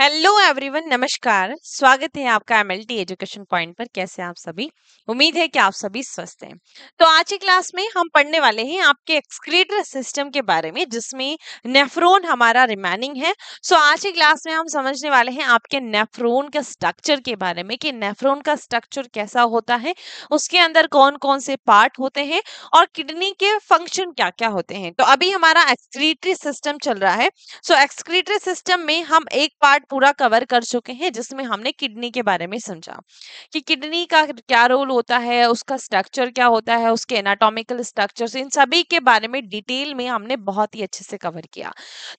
Hello everyone नमस्कार स्वागत है आपका एम एजुकेशन पॉइंट पर कैसे आप सभी उम्मीद है कि आप सभी स्वस्थ हैं तो आज की क्लास में हम पढ़ने वाले हैं आपके एक्सक्रीटर सिस्टम के बारे में जिसमें नेफ्रोन हमारा रिमेनिंग है सो आज की क्लास में हम समझने वाले हैं आपके नेफ्रोन का स्ट्रक्चर के बारे में कि नेफ्रोन का स्ट्रक्चर कैसा होता है उसके अंदर कौन कौन से पार्ट होते हैं और किडनी के फंक्शन क्या क्या होते हैं तो अभी हमारा एक्सक्रीटरी सिस्टम चल रहा है सो एक्सक्रीटरी सिस्टम में हम एक पार्ट पूरा कवर कर चुके हैं जिसमें हमने किडनी के बारे में समझा कि किडनी का क्या रोल होता है उसका स्ट्रक्चर क्या होता है उसके एनाटॉमिकल स्ट्रक्चर इन सभी के बारे में डिटेल में हमने बहुत ही अच्छे से कवर किया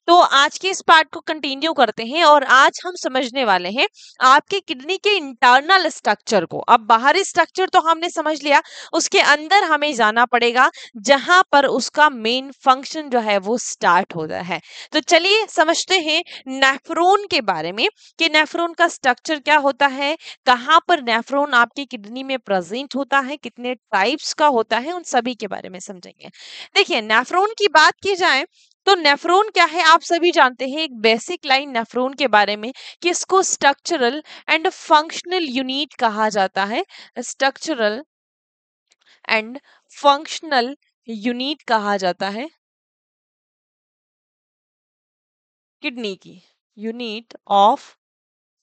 तो आज के इस पार्ट को कंटिन्यू करते हैं और आज हम समझने वाले हैं आपके किडनी के इंटरनल स्ट्रक्चर को अब बाहरी स्ट्रक्चर तो हमने समझ लिया उसके अंदर हमें जाना पड़ेगा जहां पर उसका मेन फंक्शन जो है वो स्टार्ट होता है तो चलिए समझते हैं नेफ्रोन के बारे बारे में कि नेफ्रोन का स्ट्रक्चर क्या होता है कहाँ पर नेफ्रोन आपकी किडनी में प्रेजेंट होता है कितने टाइप्स का होता है उन सभी के बारे में समझेंगे देखिए नेफ्रोन की बात की जाए तो नेफ्रोन क्या है आप सभी जानते हैं एक बेसिक लाइन नेफ्रोन के बारे में कि इसको स्ट्रक्चरल एंड फंक्शनल यूनिट कहा जाता है स्ट्रक्चरल एंड फंक्शनल यूनिट कहा जाता है किडनी की unit of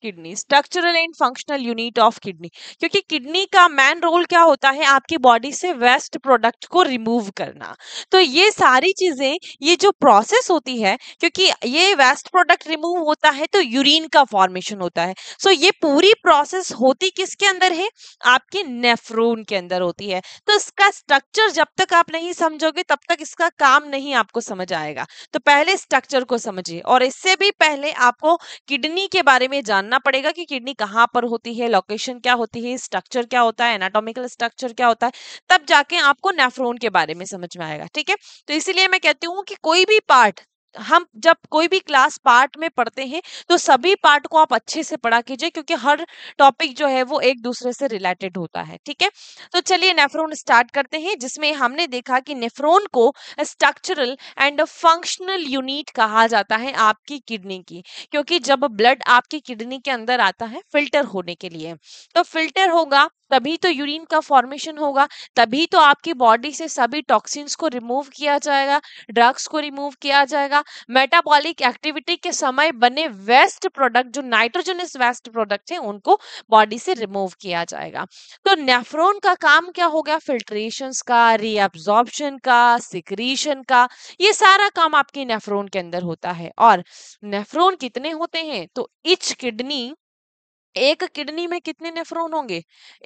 kidney structural and functional unit of kidney क्योंकि किडनी का मेन रोल क्या होता है आपकी बॉडी से वेस्ट प्रोडक्ट को रिमूव करना तो ये सारी चीजें ये जो प्रोसेस होती है क्योंकि ये वेस्ट प्रोडक्ट रिमूव होता है तो यूरिन का फॉर्मेशन होता है सो ये पूरी प्रोसेस होती किसके अंदर है आपके नेफ्रोन के अंदर होती है तो इसका स्ट्रक्चर जब तक आप नहीं समझोगे तब तक इसका काम नहीं आपको समझ आएगा तो पहले स्ट्रक्चर को समझिए और इससे भी पहले आपको किडनी के बारे में जानना जानना पड़ेगा कि किडनी कहाँ पर होती है लोकेशन क्या होती है स्ट्रक्चर क्या होता है एनाटोमिकल स्ट्रक्चर क्या होता है तब जाके आपको नेफ्रोन के बारे में समझ में आएगा ठीक है तो इसीलिए मैं कहती हूँ कि कोई भी पार्ट हम जब कोई भी क्लास पार्ट में पढ़ते हैं तो सभी पार्ट को आप अच्छे से पढ़ा कीजिए क्योंकि हर टॉपिक जो है वो एक दूसरे से रिलेटेड होता है ठीक है तो चलिए नेफ्रोन स्टार्ट करते हैं जिसमें हमने देखा कि नेफ्रोन को स्ट्रक्चरल एंड फंक्शनल यूनिट कहा जाता है आपकी किडनी की क्योंकि जब ब्लड आपकी किडनी के अंदर आता है फिल्टर होने के लिए तो फिल्टर होगा तभी तो यूरिन का फॉर्मेशन होगा तभी तो आपकी बॉडी से सभी टॉक्सिन्स को रिमूव किया जाएगा ड्रग्स को रिमूव किया जाएगा मेटाबॉलिक एक्टिविटी के समय बने वेस्ट प्रोडक्ट जो नाइट्रोजनस वेस्ट प्रोडक्ट है उनको बॉडी से रिमूव किया जाएगा तो नेफ्रोन का काम क्या हो गया फिल्ट्रेशन का रीअब्जॉर्प्शन का सिक्रीशन का ये सारा काम आपके नेफ्रोन के अंदर होता है और नेफ्रोन कितने होते हैं तो इच किडनी एक किडनी में कितने नेफ्रोन होंगे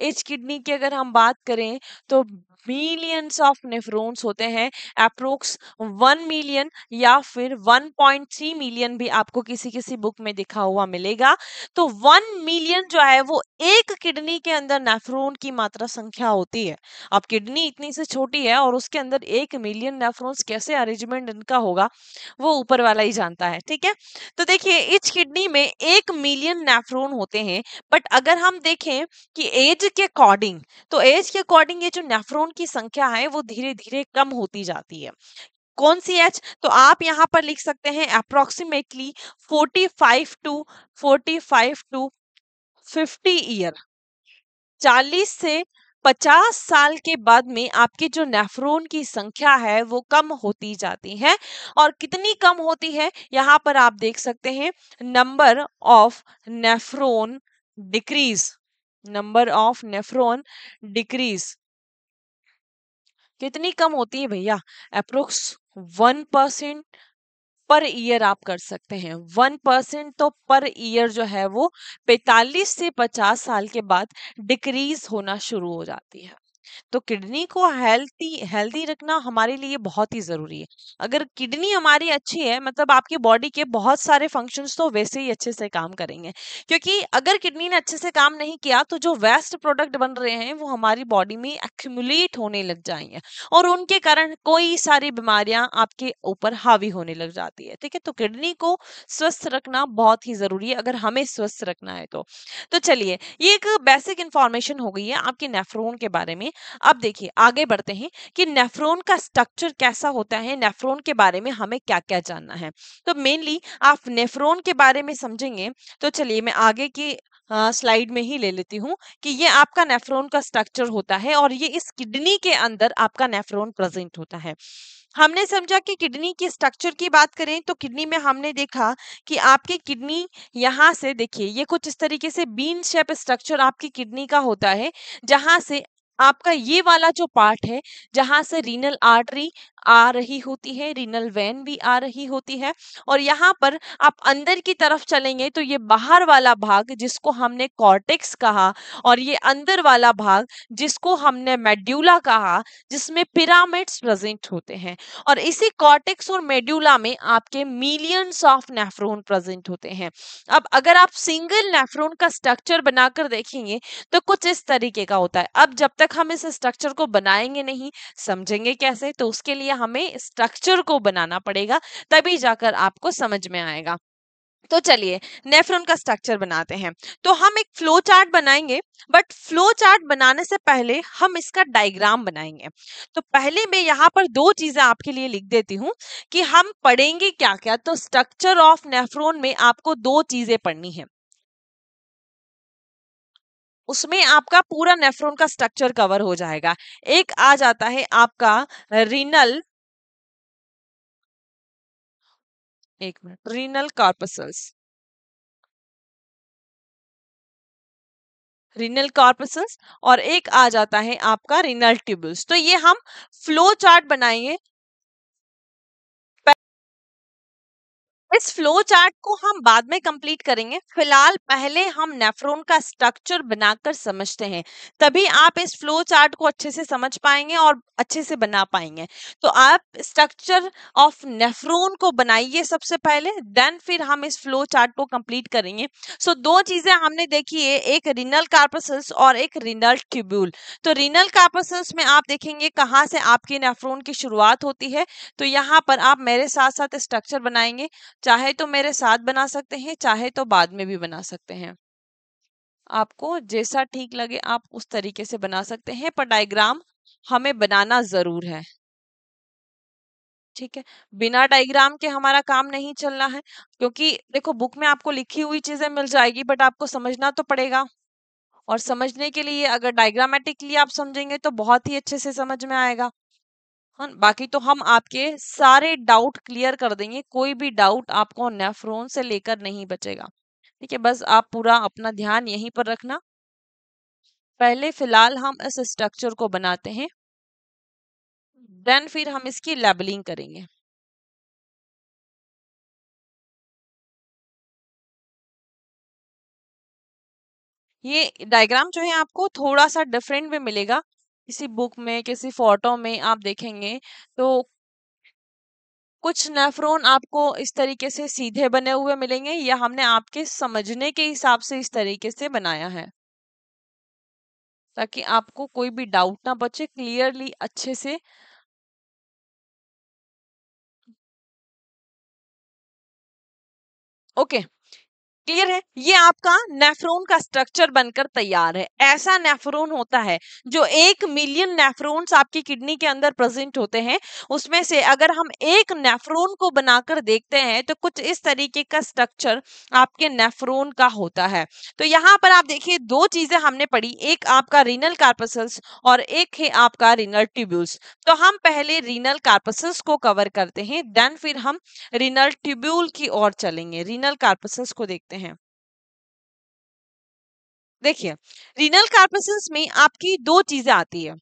इस किडनी की अगर हम बात करें तो मिलियंस ऑफ नेफ्रोन्स होते हैं अप्रोक्स वन मिलियन या फिर वन पॉइंट थ्री मिलियन भी आपको किसी किसी बुक में दिखा हुआ मिलेगा तो वन मिलियन जो है वो एक किडनी के अंदर नेफ्रोन की मात्रा संख्या होती है अब किडनी इतनी से छोटी है और उसके अंदर एक मिलियन नेफ्रोन कैसे अरेंजमेंट इनका होगा वो ऊपर वाला ही जानता है ठीक है तो देखिए इस किडनी में एक मिलियन नेफ्रोन होते हैं में बट अगर हम देखें कि एज के अकॉर्डिंग तो एज के अकॉर्डिंग ये जो नेफ्रोन की संख्या है वो धीरे धीरे कम होती जाती है कौन सी एच तो आप यहाँ पर लिख सकते हैं अप्रोक्सीमेटली 45 टू 45 टू 50 ईयर 40 से 50 साल के बाद में आपके जो नेफ्रोन की संख्या है वो कम होती जाती है और कितनी कम होती है यहाँ पर आप देख सकते हैं number of nephron decrease number of nephron decrease कितनी कम होती है भैया approx one percent per year आप कर सकते हैं वन परसेंट तो पर ईयर जो है वो पैतालीस से पचास साल के बाद डिक्रीज होना शुरू हो जाती है तो किडनी को हेल्थी हेल्दी रखना हमारे लिए बहुत ही ज़रूरी है। अगर किडनी हमारी अच्छी है मतलब आपकी बॉडी के बहुत सारे फंक्शंस तो वैसे ही अच्छे से काम करेंगे। क्योंकि अगर किडनी ने अच्छे से काम नहीं किया तो जो वेस्ट प्रोडक्ट बन रहे हैं वो हमारी बॉडी में एक्मुलेट होने लग जाएंगे और उनके कारण कोई सारी बीमारियाँ आपके ऊपर हावी होने लग जाती है, ठीक है? तो किडनी को स्वस्थ रखना बहुत ही ज़रूरी है अगर हमें स्वस्थ रखना है तो। तो चलिए ये एक बेसिक इन्फॉर्मेशन हो गई है आपके नेफ्रोन के बारे में। अब देखिए आगे बढ़ते हैं कि नेफ्रोन का स्ट्रक्चर कैसा होता है नेफ्रोन के बारे में हमें क्या क्या जानना है तो मेनली आप नेफ्रोन के बारे में समझेंगे तो चलिए मैं आगे की स्लाइड में ही ले लेती हूँ कि ये आपका नेफ्रोन का स्ट्रक्चर होता है और ये इस किडनी के अंदर आपका नेफ्रोन प्रेजेंट होता है हमने समझा कि किडनी की स्ट्रक्चर की बात करें तो किडनी में हमने देखा कि आपकी किडनी यहाँ से देखिए ये कुछ इस तरीके से बीन शेप स्ट्रक्चर आपकी किडनी का होता है जहाँ से आपका ये वाला जो पार्ट है जहां से रीनल आर्टरी आ रही होती है रिनल वैन भी आ रही होती है और यहाँ पर आप अंदर की तरफ चलेंगे तो ये बाहर वाला भाग जिसको हमने कॉर्टेक्स कहा और ये अंदर वाला भाग जिसको हमने मेड्यूला कहा जिसमें पिरामिड्स प्रेजेंट होते हैं और इसी कॉर्टेक्स और मेड्यूला में आपके मिलियंस ऑफ नेफ्रोन प्रेजेंट होते हैं अब अगर आप सिंगल नेफ्रोन का स्ट्रक्चर बनाकर देखेंगे तो कुछ इस तरीके का होता है अब जब तक हम इस स्ट्रक्चर को बनाएंगे नहीं समझेंगे कैसे तो उसके लिए लिए हमें स्ट्रक्चर को बनाना पड़ेगा तभी जाकर आपको समझ में आएगा तो चलिए नेफ्रॉन का स्ट्रक्चर बनाते हैं तो हम एक फ्लो चार्ट बनाएंगे बट फ्लो चार्ट बनाने से पहले हम इसका डायग्राम बनाएंगे तो पहले मैं यहाँ पर दो चीजें आपके लिए लिख देती हूँ कि हम पढ़ेंगे क्या क्या तो स्ट्रक्चर ऑफ नेफ्रॉन में आपको दो चीजें पढ़नी है उसमें आपका पूरा नेफ्रोन का स्ट्रक्चर कवर हो जाएगा एक आ जाता है आपका रीनल एक minute renal corpuscles renal corpuscles और एक आ जाता है आपका रिनल ट्यूबल्स तो ये हम फ्लो चार्ट बनाएंगे इस फ्लो चार्ट को हम बाद में कंप्लीट करेंगे फिलहाल पहले हम नेफ्रोन का स्ट्रक्चर बनाकर समझते हैं तभी आप इस फ्लो चार्ट को अच्छे से समझ पाएंगे और अच्छे से बना पाएंगे तो आप स्ट्रक्चर ऑफ नेफ्रोन को बनाइए सबसे पहले देन फिर हम इस फ्लो चार्ट को कंप्लीट करेंगे सो दो चीजें हमने देखी है एक रिनल कार्पसल्स और एक रिनल ट्यूब्यूल तो रिनल कार्पसल्स में आप देखेंगे कहाँ से आपकी नेफ्रोन की शुरुआत होती है तो यहाँ पर आप मेरे साथ साथ स्ट्रक्चर बनाएंगे चाहे तो मेरे साथ बना सकते हैं चाहे तो बाद में भी बना सकते हैं आपको जैसा ठीक लगे आप उस तरीके से बना सकते हैं पर डायग्राम हमें बनाना जरूर है ठीक है बिना डायग्राम के हमारा काम नहीं चलना है क्योंकि देखो बुक में आपको लिखी हुई चीजें मिल जाएगी बट आपको समझना तो पड़ेगा और समझने के लिए अगर डायग्रामेटिकली आप समझेंगे तो बहुत ही अच्छे से समझ में आएगा कौन बाकी तो हम आपके सारे डाउट क्लियर कर देंगे कोई भी डाउट आपको नेफ्रोन से लेकर नहीं बचेगा ठीक है बस आप पूरा अपना ध्यान यहीं पर रखना पहले फिलहाल हम इस स्ट्रक्चर को बनाते हैं देन फिर हम इसकी लेबलिंग करेंगे ये डायग्राम जो है आपको थोड़ा सा डिफरेंट में मिलेगा किसी बुक में किसी फोटो में आप देखेंगे तो कुछ नेफ्रोन आपको इस तरीके से सीधे बने हुए मिलेंगे या हमने आपके समझने के हिसाब से इस तरीके से बनाया है ताकि आपको कोई भी डाउट ना बचे क्लियरली अच्छे से ओके okay. क्लियर है ये आपका नेफ्रोन का स्ट्रक्चर बनकर तैयार है ऐसा नेफ्रोन होता है जो एक मिलियन नेफ्रोन्स आपकी किडनी के अंदर प्रेजेंट होते हैं उसमें से अगर हम एक नेफ्रोन को बनाकर देखते हैं तो कुछ इस तरीके का स्ट्रक्चर आपके नेफ्रोन का होता है तो यहाँ पर आप देखिए दो चीजें हमने पढ़ी एक आपका रीनल कार्पसल्स और एक है आपका रीनल ट्यूब्यूल्स तो हम पहले रीनल कार्पसल्स को कवर करते हैं देन फिर हम रीनल ट्यूब्यूल की ओर चलेंगे रीनल कार्पसल्स को देखते हैं हैं देखिए रीनल कार्पसेंस में आपकी दो चीजें आती है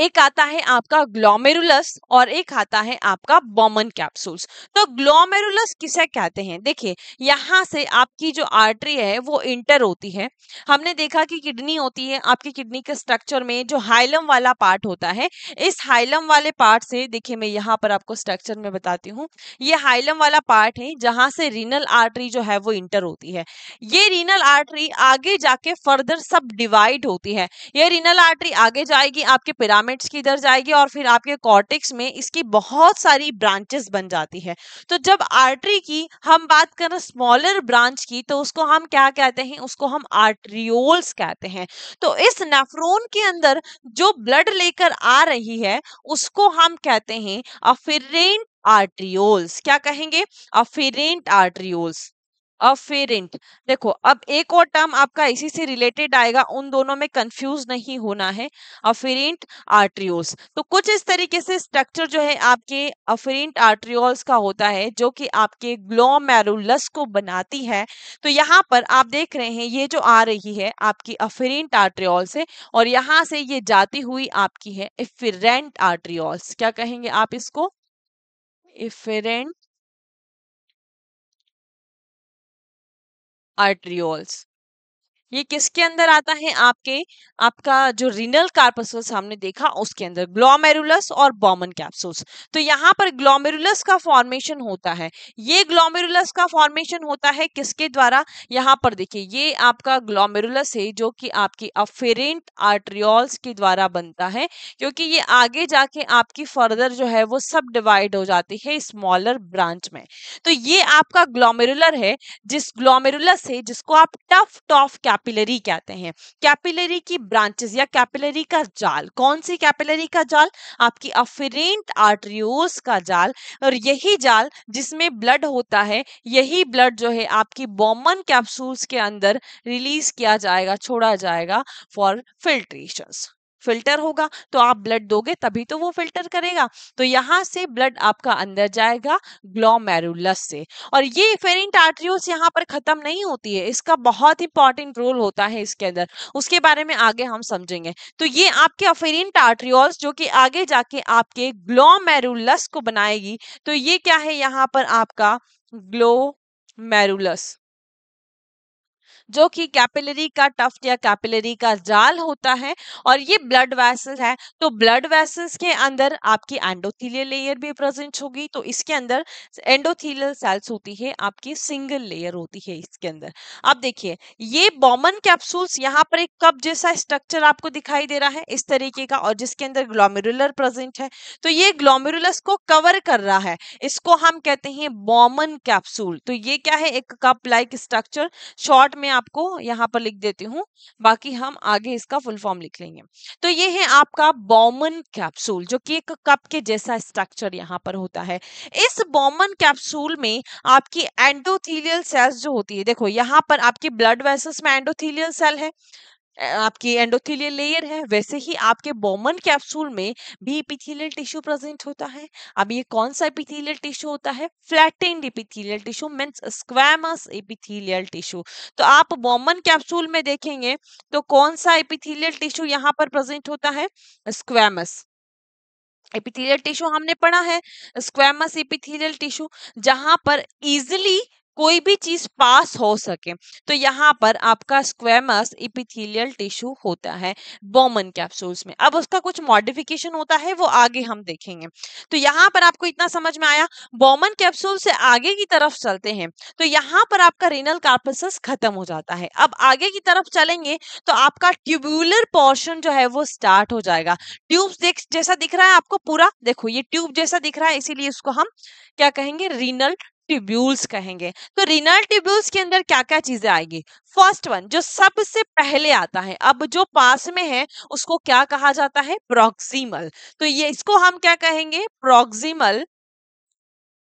एक आता है आपका ग्लोमेरुलस और एक आता है आपका बॉमन कैप्सूल्स तो ग्लोमेरुलस किसे कहते हैं देखिए यहाँ से आपकी जो आर्टरी है वो इंटर होती है हमने देखा कि किडनी होती है आपकी किडनी के स्ट्रक्चर में जो हाइलम वाला पार्ट होता है इस हाइलम वाले पार्ट से देखिए मैं यहाँ पर आपको स्ट्रक्चर में बताती हूँ ये हाइलम वाला पार्ट है जहाँ से रीनल आर्टरी जो है वो इंटर होती है ये रीनल आर्टरी आगे जाके फर्दर सब डिवाइड होती है ये रीनल आर्टरी आगे जाएगी आपके पिरामिड गैमेट्स की इधर जाएगी और फिर आपके कॉर्टिक्स में इसकी बहुत सारी ब्रांचेस बन जाती है तो जब आर्टरी की हम बात करें स्मॉलर ब्रांच की तो उसको हम क्या कहते हैं उसको हम आर्ट्रियोल्स कहते हैं तो इस नेफ्रोन के अंदर जो ब्लड लेकर आ रही है उसको हम कहते हैं अफिरेंट आर्ट्रियोल्स क्या कहेंगे अफिरेंट आर्ट्रियोल्स अफेरेंट देखो अब एक और टर्म आपका इसी से रिलेटेड आएगा उन दोनों में कंफ्यूज नहीं होना है अफेरेंट आर्ट्रियोल्स तो कुछ इस तरीके से स्ट्रक्चर जो है आपके अफेरेंट आर्ट्रियोल्स का होता है जो कि आपके ग्लोमेरुलस को बनाती है तो यहाँ पर आप देख रहे हैं ये जो आ रही है आपकी अफेरेंट आर्ट्रियोल्स है और यहाँ से ये जाती हुई आपकी है इफेरेंट आर्ट्रियोल्स क्या कहेंगे आप इसको इफेरेंट arterioles. ये किसके अंदर आता है आपके आपका जो रिनल कार्पसल्स हमने देखा उसके अंदर ग्लोमेरुलस और बॉमन कैप्सूल्स तो यहाँ पर ग्लोमेरुलस का फॉर्मेशन होता है ये ग्लोमेरुलस का फॉर्मेशन होता है किसके द्वारा यहाँ पर देखिए ये आपका ग्लोमेरुलस है जो कि आपकी अफेरेंट आर्ट्रियोल्स के द्वारा बनता है क्योंकि ये आगे जाके आपकी फर्दर जो है वो सब डिवाइड हो जाती है स्मॉलर ब्रांच में तो ये आपका ग्लोमेरुलर है जिस ग्लोमेरुलस है जिसको आप टफ टॉफ कैपिलरी कहते हैं कैपिलरी की ब्रांचेस या कैपिलरी का जाल कौन सी कैपिलरी का जाल आपकी अफरेंट आर्ट्रियोस का जाल और यही जाल जिसमें ब्लड होता है यही ब्लड जो है आपकी बॉमन कैप्सूल्स के अंदर रिलीज किया जाएगा छोड़ा जाएगा फॉर फिल्ट्रेशन फिल्टर होगा तो आप ब्लड दोगे तभी तो वो फिल्टर करेगा तो यहाँ से ब्लड आपका अंदर जाएगा ग्लोमेरुलस से और ये फेरेंट आर्ट्रियोस यहाँ पर खत्म नहीं होती है इसका बहुत इंपॉर्टेंट रोल होता है इसके अंदर उसके बारे में आगे हम समझेंगे तो ये आपके अफेरिन आर्ट्रियोल्स जो कि आगे जाके आपके ग्लोमेरुलस को बनाएगी तो ये क्या है यहाँ पर आपका ग्लो मैरुलस जो कि कैपिलरी का टफ्ट या कैपिलरी का जाल होता है और ये ब्लड वैसल है तो ब्लड वैसल्स के अंदर आपकी एंडोथीलियल लेयर भी प्रेजेंट होगी तो इसके अंदर एंडोथीलियल सेल्स होती है आपकी सिंगल लेयर होती है इसके अंदर अब देखिए ये बॉमन कैप्सूल्स यहाँ पर एक कप जैसा स्ट्रक्चर आपको दिखाई दे रहा है इस तरीके का और जिसके अंदर ग्लोमेरुलर प्रेजेंट है तो ये ग्लोमेरुलस को कवर कर रहा है इसको हम कहते हैं बॉमन कैप्सूल तो ये क्या है एक कप लाइक स्ट्रक्चर शॉर्ट में आपको यहाँ पर लिख देती हूँ बाकी हम आगे इसका फुल फॉर्म लिख लेंगे तो ये है आपका बॉमन कैप्सूल जो कि एक कप के जैसा स्ट्रक्चर यहाँ पर होता है इस बॉमन कैप्सूल में आपकी एंडोथीलियल सेल्स जो होती है देखो यहाँ पर आपकी ब्लड वेसल्स में एंडोथीलियल सेल है आपकी एंडोथीलियल लेयर है वैसे ही आपके बोमन कैप्सूल में भी इपिथीलियल टिश्यू प्रेजेंट होता है अब ये कौन सा इपिथीलियल टिश्यू होता है flattened epithelial tissue means squamous epithelial tissue तो आप बोमन कैप्सूल में देखेंगे तो कौन सा इपिथीलियल टिश्यू यहाँ पर प्रेजेंट होता है स्क्वैमस एपिथेलियल टिश्यू हमने पढ़ा है स्क्वैमस एपिथेलियल टिश्यू जहां पर इजिली कोई भी चीज पास हो सके तो यहाँ पर आपका स्क्वेमस इपिथिलियल टिश्यू होता है बोमन कैप्सूल्स में अब उसका कुछ मॉडिफिकेशन होता है वो आगे हम देखेंगे तो यहाँ पर आपको इतना समझ में आया बोमन कैप्सूल से आगे की तरफ चलते हैं तो यहाँ पर आपका रेनल कार्पस खत्म हो जाता है अब आगे की तरफ चलेंगे तो आपका ट्यूबुलर पोर्शन जो है वो स्टार्ट हो जाएगा ट्यूब जैसा दिख रहा है आपको पूरा देखो ये ट्यूब जैसा दिख रहा है इसीलिए उसको हम क्या कहेंगे रीनल ट्यूब्यूल्स टिब्यूल्स कहेंगे तो रिनल टिब्यूल्स के अंदर क्या क्या चीजें आएगी फर्स्ट वन जो सबसे पहले आता है अब जो पास में है उसको क्या कहा जाता है प्रोक्सिमल तो ये इसको हम क्या कहेंगे प्रोक्सिमल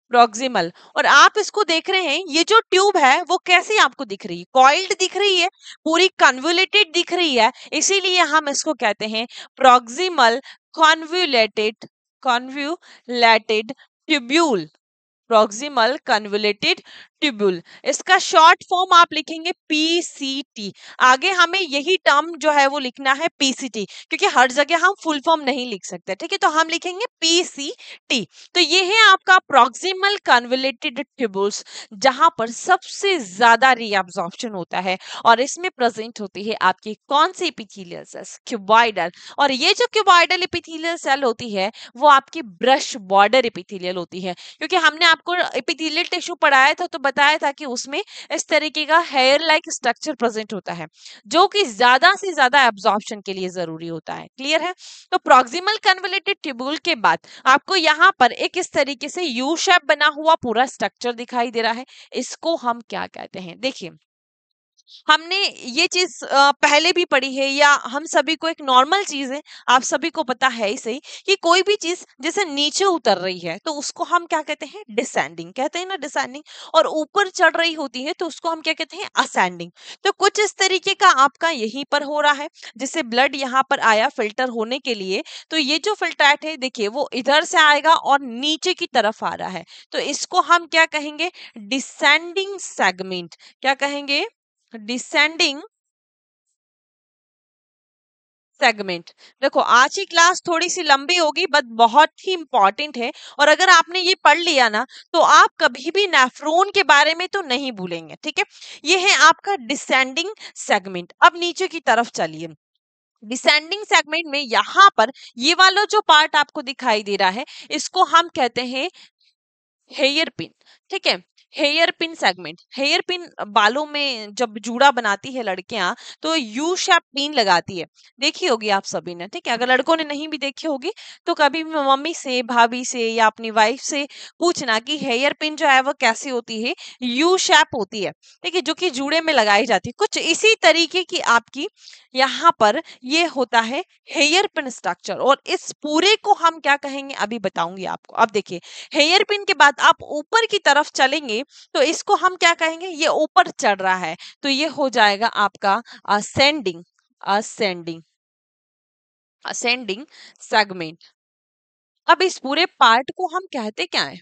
प्रोक्सिमल और आप इसको देख रहे हैं ये जो ट्यूब है वो कैसी आपको दिख रही है कॉइल्ड दिख रही है पूरी कन्वुलेटेड दिख रही है इसीलिए हम इसको कहते हैं proximal convoluted convoluted tubule proximal convoluted tubule इसका शॉर्ट फॉर्म आप लिखेंगे पीसीटी आगे हमें यही टर्म जो है वो लिखना है पीसीटी क्योंकि हर जगह हम फुल फॉर्म नहीं लिख सकते ठीक है तो हम लिखेंगे पीसीटी तो ये है आपका प्रोक्सिमल कन्वलेटेड ट्यूबुल्स जहां पर सबसे ज्यादा रीअब्जॉर्प्शन होता है और इसमें प्रेजेंट होती है आपकी कौन सी इपिथीलियल सेल्स क्यूबाइडल और ये जो क्यूबाइडल इपिथीलियल सेल होती है वो आपकी ब्रश बॉर्डर इपिथीलियल होती है क्योंकि हमने आपको इपिथीलियल टिश्यू पढ़ाया था तो बताया था कि उसमें इस तरीके का हेयर लाइक स्ट्रक्चर प्रेजेंट होता है जो कि ज्यादा से ज्यादा एब्जॉर्प्शन के लिए जरूरी होता है क्लियर है तो प्रोक्सिमल कन्वलेटेड ट्यूब्यूल के बाद आपको यहाँ पर एक इस तरीके से यू शेप बना हुआ पूरा स्ट्रक्चर दिखाई दे रहा है इसको हम क्या कहते हैं देखिए हमने ये चीज पहले भी पढ़ी है या हम सभी को एक नॉर्मल चीज है आप सभी को पता है ही सही कि कोई भी चीज जैसे नीचे उतर रही है तो उसको हम क्या कहते हैं डिसेंडिंग कहते हैं ना डिसेंडिंग और ऊपर चढ़ रही होती है तो उसको हम क्या कहते हैं असेंडिंग तो कुछ इस तरीके का आपका यहीं पर हो रहा है जैसे ब्लड यहाँ पर आया फिल्टर होने के लिए तो ये जो फिल्ट्रेट है देखिये वो इधर से आएगा और नीचे की तरफ आ रहा है तो इसको हम क्या कहेंगे डिसेंडिंग सेगमेंट क्या कहेंगे डिसेंडिंग सेगमेंट देखो आज की क्लास थोड़ी सी लंबी होगी बट बहुत ही इंपॉर्टेंट है और अगर आपने ये पढ़ लिया ना तो आप कभी भी नेफ्रोन के बारे में तो नहीं भूलेंगे ठीक है ये है आपका डिसेंडिंग सेगमेंट अब नीचे की तरफ चलिए डिसेंडिंग सेगमेंट में यहां पर ये वाला जो पार्ट आपको दिखाई दे रहा है इसको हम कहते हैं हेयर पिन ठीक है hairpin segment hairpin बालों में जब जूड़ा बनाती है लड़कियां तो यू शेप पिन लगाती है देखी होगी आप सभी ने ठीक है अगर लड़कों ने नहीं भी देखी होगी तो कभी मम्मी से भाभी से या अपनी वाइफ से पूछना कि हेयर पिन जो है वो कैसी होती है यू शेप होती है ठीक है जो कि जूड़े में लगाई जाती है कुछ इसी तरीके की आपकी यहाँ पर ये होता है हेयर पिन स्ट्रक्चर और इस पूरे को हम क्या कहेंगे अभी बताऊंगी आपको अब देखिए हेयर पिन के बाद आप ऊपर की तरफ चलेंगे तो इसको हम क्या कहेंगे ये ऊपर चढ़ रहा है तो ये हो जाएगा आपका असेंडिंग असेंडिंग असेंडिंग सेगमेंट अब इस पूरे पार्ट को हम कहते क्या है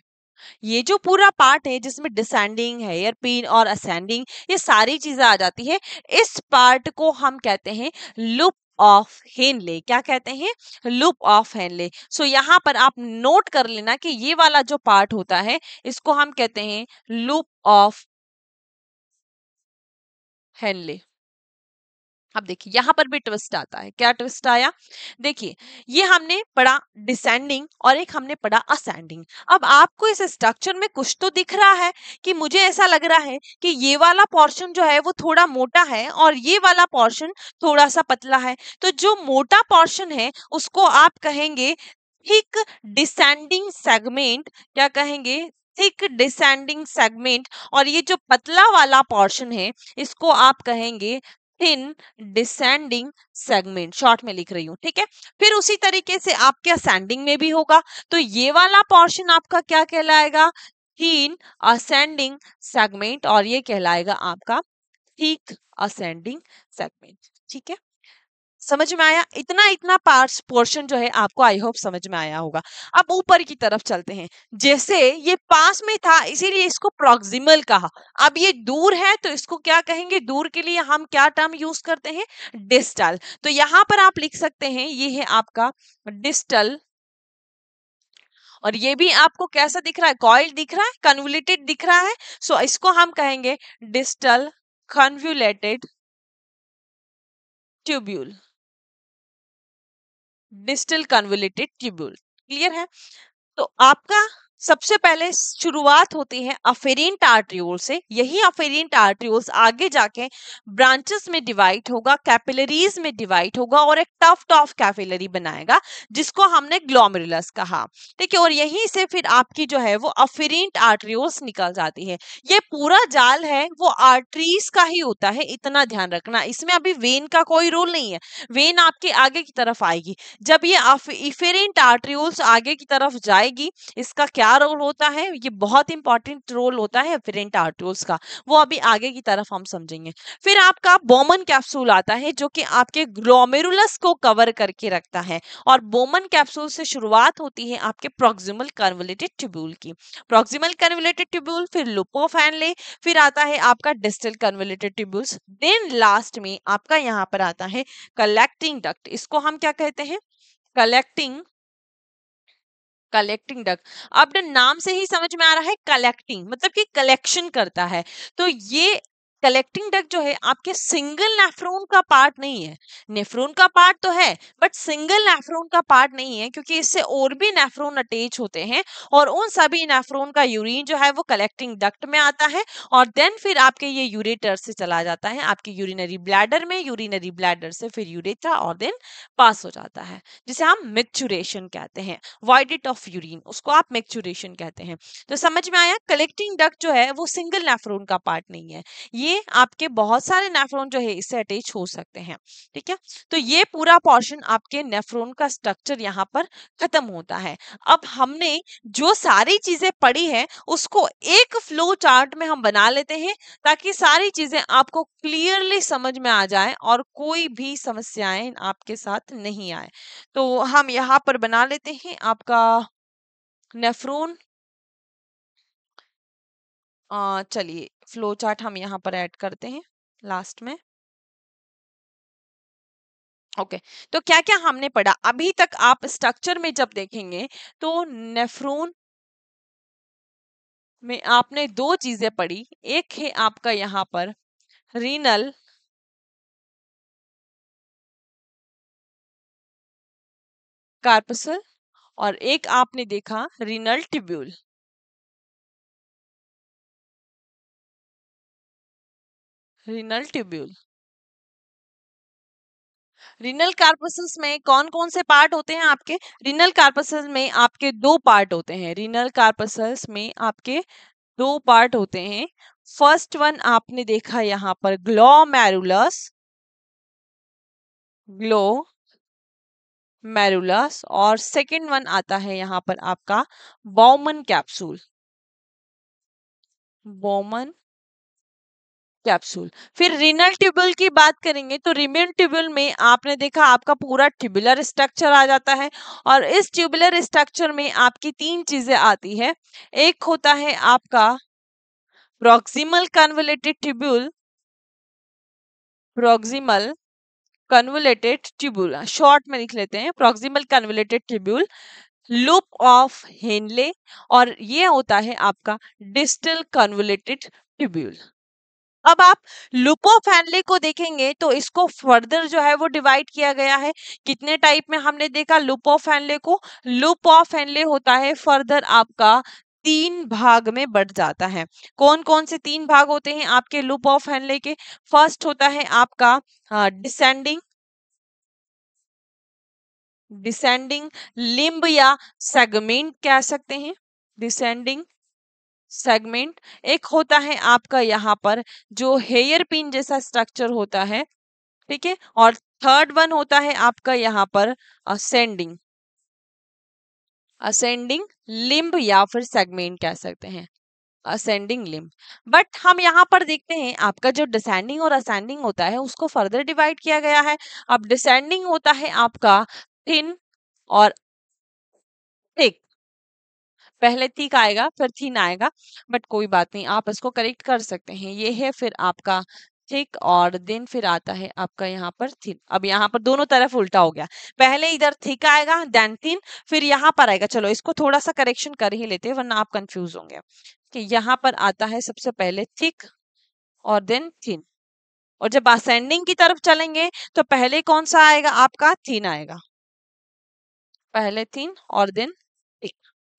ये जो पूरा पार्ट है जिसमें डिसेंडिंग है पिन और असेंडिंग ये सारी चीजें आ जाती है इस पार्ट को हम कहते हैं लुप ऑफ हेनले क्या कहते हैं लूप ऑफ हेनले सो यहाँ पर आप नोट कर लेना कि ये वाला जो पार्ट होता है इसको हम कहते हैं लूप ऑफ हेनले अब देखिए यहाँ पर भी ट्विस्ट आता है क्या ट्विस्ट आया देखिए ये हमने पढ़ा डिसेंडिंग और एक हमने पढ़ा असेंडिंग अब आपको इस स्ट्रक्चर में कुछ तो दिख रहा है कि मुझे ऐसा लग रहा है कि ये वाला पोर्शन जो है वो थोड़ा मोटा है और ये वाला पोर्शन थोड़ा सा पतला है तो जो मोटा पोर्शन है उसको आप कहेंगे थिक डिसेंडिंग सेगमेंट क्या कहेंगे थिक डिसेंडिंग सेगमेंट और ये जो पतला वाला पोर्शन है इसको आप कहेंगे थिन डिसेंडिंग सेगमेंट शॉर्ट में लिख रही हूँ ठीक है फिर उसी तरीके से आपके असेंडिंग में भी होगा तो ये वाला पोर्शन आपका क्या कहलाएगा थिन असेंडिंग सेगमेंट और ये कहलाएगा आपका ठीक असेंडिंग सेगमेंट ठीक है समझ में आया इतना इतना पार्ट पोर्शन जो है आपको आई होप समझ में आया होगा अब ऊपर की तरफ चलते हैं जैसे ये पास में था इसीलिए इसको प्रोक्सिमल कहा अब ये दूर है तो इसको क्या कहेंगे दूर के लिए हम क्या टर्म यूज करते हैं डिस्टल तो यहां पर आप लिख सकते हैं ये है आपका डिस्टल और ये भी आपको कैसा दिख रहा है कॉइल दिख रहा है कन्वुलेटेड दिख रहा है सो इसको हम कहेंगे distal convoluted tubule distal convoluted tubule clear है तो आपका सबसे पहले शुरुआत होती है अफेरेंट आर्ट्रियोल से यही अफेरेंट आर्ट्रियोल्स आगे जाके ब्रांचेस में डिवाइड होगा कैपिलरीज में डिवाइड होगा और एक टफ्ट ऑफ कैपिलरी बनाएगा जिसको हमने ग्लोमेरुलस कहा ठीक है और यहीं से फिर आपकी जो है वो अफेरेंट आर्ट्रियोल्स निकल जाती है ये पूरा जाल है वो आर्ट्रीज का ही होता है इतना ध्यान रखना इसमें अभी वेन का कोई रोल नहीं है वेन आपके आगे की तरफ आएगी जब ये इफेरेंट आर्ट्रियोल्स आगे की तरफ जाएगी इसका क्या क्या रोल होता है ये बहुत इंपॉर्टेंट रोल होता है एफरेंट आर्ट्यूल्स का वो अभी आगे की तरफ हम समझेंगे फिर आपका बोमन कैप्सूल आता है जो कि आपके ग्लोमेरुलस को कवर करके रखता है और बोमन कैप्सूल से शुरुआत होती है आपके प्रोक्सिमल कन्वलेटेड ट्यूब्यूल की प्रोक्सिमल कन्वलेटेड ट्यूब्यूल फिर लुपोफैनले फिर आता है आपका distal convoluted tubules then last में आपका यहाँ पर आता है कलेक्टिंग डक्ट इसको हम क्या कहते हैं कलेक्टिंग कलेक्टिंग डक अब नाम से ही समझ में आ रहा है कलेक्टिंग मतलब कि कलेक्शन करता है तो ये कलेक्टिंग डक जो है आपके सिंगल नेफ्रोन का पार्ट नहीं है नेफ्रोन का पार्ट तो है बट सिंगल नेफ्रोन का पार्ट नहीं है क्योंकि इससे और भी नेफ्रोन अटैच होते हैं और उन सभी नेफ्रोन का यूरिन जो है वो कलेक्टिंग डक्ट में आता है और देन फिर आपके ये यूरेटर से चला जाता है आपके यूरिनरी ब्लैडर में यूरिनरी ब्लैडर से फिर यूरेट्रा और देन पास हो जाता है जिसे हम मिक्चुरेशन कहते हैं वॉइडिट ऑफ यूरिन उसको आप मिक्चुरेशन कहते हैं तो समझ में आया कलेक्टिंग डक्ट जो है वो सिंगल नेफ्रोन का पार्ट नहीं है ये ये आपके बहुत सारे नेफ्रोन जो है इससे अटैच हो सकते हैं ठीक है तो ये पूरा पोर्शन आपके नेफ्रोन का स्ट्रक्चर यहाँ पर खत्म होता है अब हमने जो सारी चीजें पढ़ी है उसको एक फ्लो चार्ट में हम बना लेते हैं ताकि सारी चीजें आपको क्लियरली समझ में आ जाए और कोई भी समस्याएं आपके साथ नहीं आए तो हम यहाँ पर बना लेते हैं आपका नेफ्रोन चलिए फ्लो चार्ट हम यहाँ पर ऐड करते हैं लास्ट में ओके okay. तो क्या क्या हमने पढ़ा अभी तक आप स्ट्रक्चर में जब देखेंगे तो नेफ्रोन में आपने दो चीजें पढ़ी एक है आपका यहाँ पर रीनल कार्पसल और एक आपने देखा renal tubule renal tubule renal corpuscles में कौन कौन से पार्ट होते हैं आपके रिनल कार्पसल में आपके दो पार्ट होते हैं रिनल कार्पसल्स में आपके दो पार्ट होते हैं फर्स्ट वन आपने देखा यहां पर ग्लो मैरुलस ग्लो मैरुलस और सेकेंड वन आता है यहां पर आपका बॉमन कैप्सूल बॉमन कैप्सूल फिर रिनल ट्यूबल की बात करेंगे तो रिमन ट्यूबल में आपने देखा आपका पूरा ट्यूबुलर स्ट्रक्चर आ जाता है और इस ट्यूबुलर स्ट्रक्चर में आपकी तीन चीजें आती है एक होता है आपका proximal convoluted tubule proximal convoluted tubule short में लिख लेते हैं proximal convoluted tubule loop of Henle और ये होता है आपका डिस्टल कन्वलेटेड ट्यूब्यूल अब आप लुपो फैनले को देखेंगे तो इसको फर्दर जो है वो डिवाइड किया गया है कितने टाइप में हमने देखा लुपो फैनले को ऑफ फैनले होता है फर्दर आपका तीन भाग में बढ़ जाता है कौन कौन से तीन भाग होते हैं आपके लुप ऑफ हैंडले के फर्स्ट होता है आपका डिसेंडिंग हाँ, डिसेंडिंग लिंब या सेगमेंट कह सकते हैं डिसेंडिंग सेगमेंट एक होता है आपका यहाँ पर जो हेयर पिन जैसा स्ट्रक्चर होता है ठीक है और थर्ड वन होता है आपका यहाँ पर असेंडिंग असेंडिंग लिम्ब या फिर सेगमेंट कह सकते हैं असेंडिंग लिम्ब बट हम यहाँ पर देखते हैं आपका जो डिसेंडिंग और असेंडिंग होता है उसको फर्दर डिवाइड किया गया है अब डिसेंडिंग होता है आपका थिन और पहले थीक आएगा फिर थीन आएगा बट कोई बात नहीं आप इसको करेक्ट कर सकते हैं ये है फिर आपका थिक और दिन फिर आता है आपका यहाँ पर थिन अब यहाँ पर दोनों तरफ उल्टा हो गया पहले इधर थिक आएगा देन थिन फिर यहाँ पर आएगा चलो इसको थोड़ा सा करेक्शन कर ही लेते हैं वरना आप कंफ्यूज होंगे कि यहाँ पर आता है सबसे पहले थिक और देन थिन और जब असेंडिंग की तरफ चलेंगे तो पहले कौन सा आएगा आपका थीन आएगा पहले थीन और देन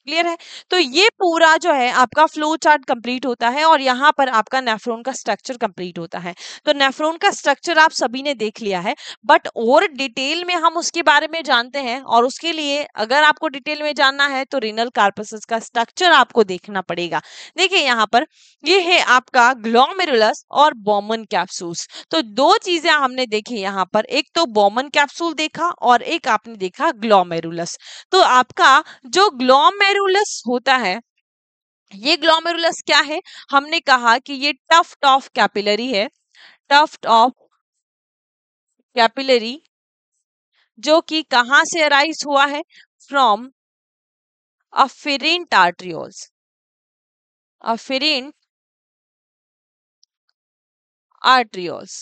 क्लियर है तो ये पूरा जो है आपका फ्लो चार्ट कंप्लीट होता है और यहाँ पर आपका नेफ्रोन का स्ट्रक्चर कंप्लीट होता है तो नेफ्रोन का स्ट्रक्चर आप सभी ने देख लिया है बट और डिटेल में हम उसके बारे में जानते हैं और उसके लिए अगर आपको डिटेल में जानना है तो रिनल कार्पस का स्ट्रक्चर आपको देखना पड़ेगा देखिये यहाँ पर ये है आपका ग्लोमेरुलस और बॉमन कैप्सूल तो दो चीजें हमने देखी यहाँ पर एक तो बॉमन कैप्सूल देखा और एक आपने देखा ग्लोमेरुलस तो आपका जो ग्लोमेर ग्लोमेरुलस होता है ये ग्लोमेरुलस क्या है हमने कहा कि ये टफ्ट ऑफ कैपिलरी है टफ्ट ऑफ कैपिलरी जो कि कहां से अराइज हुआ है from afferent arterioles afferent arterioles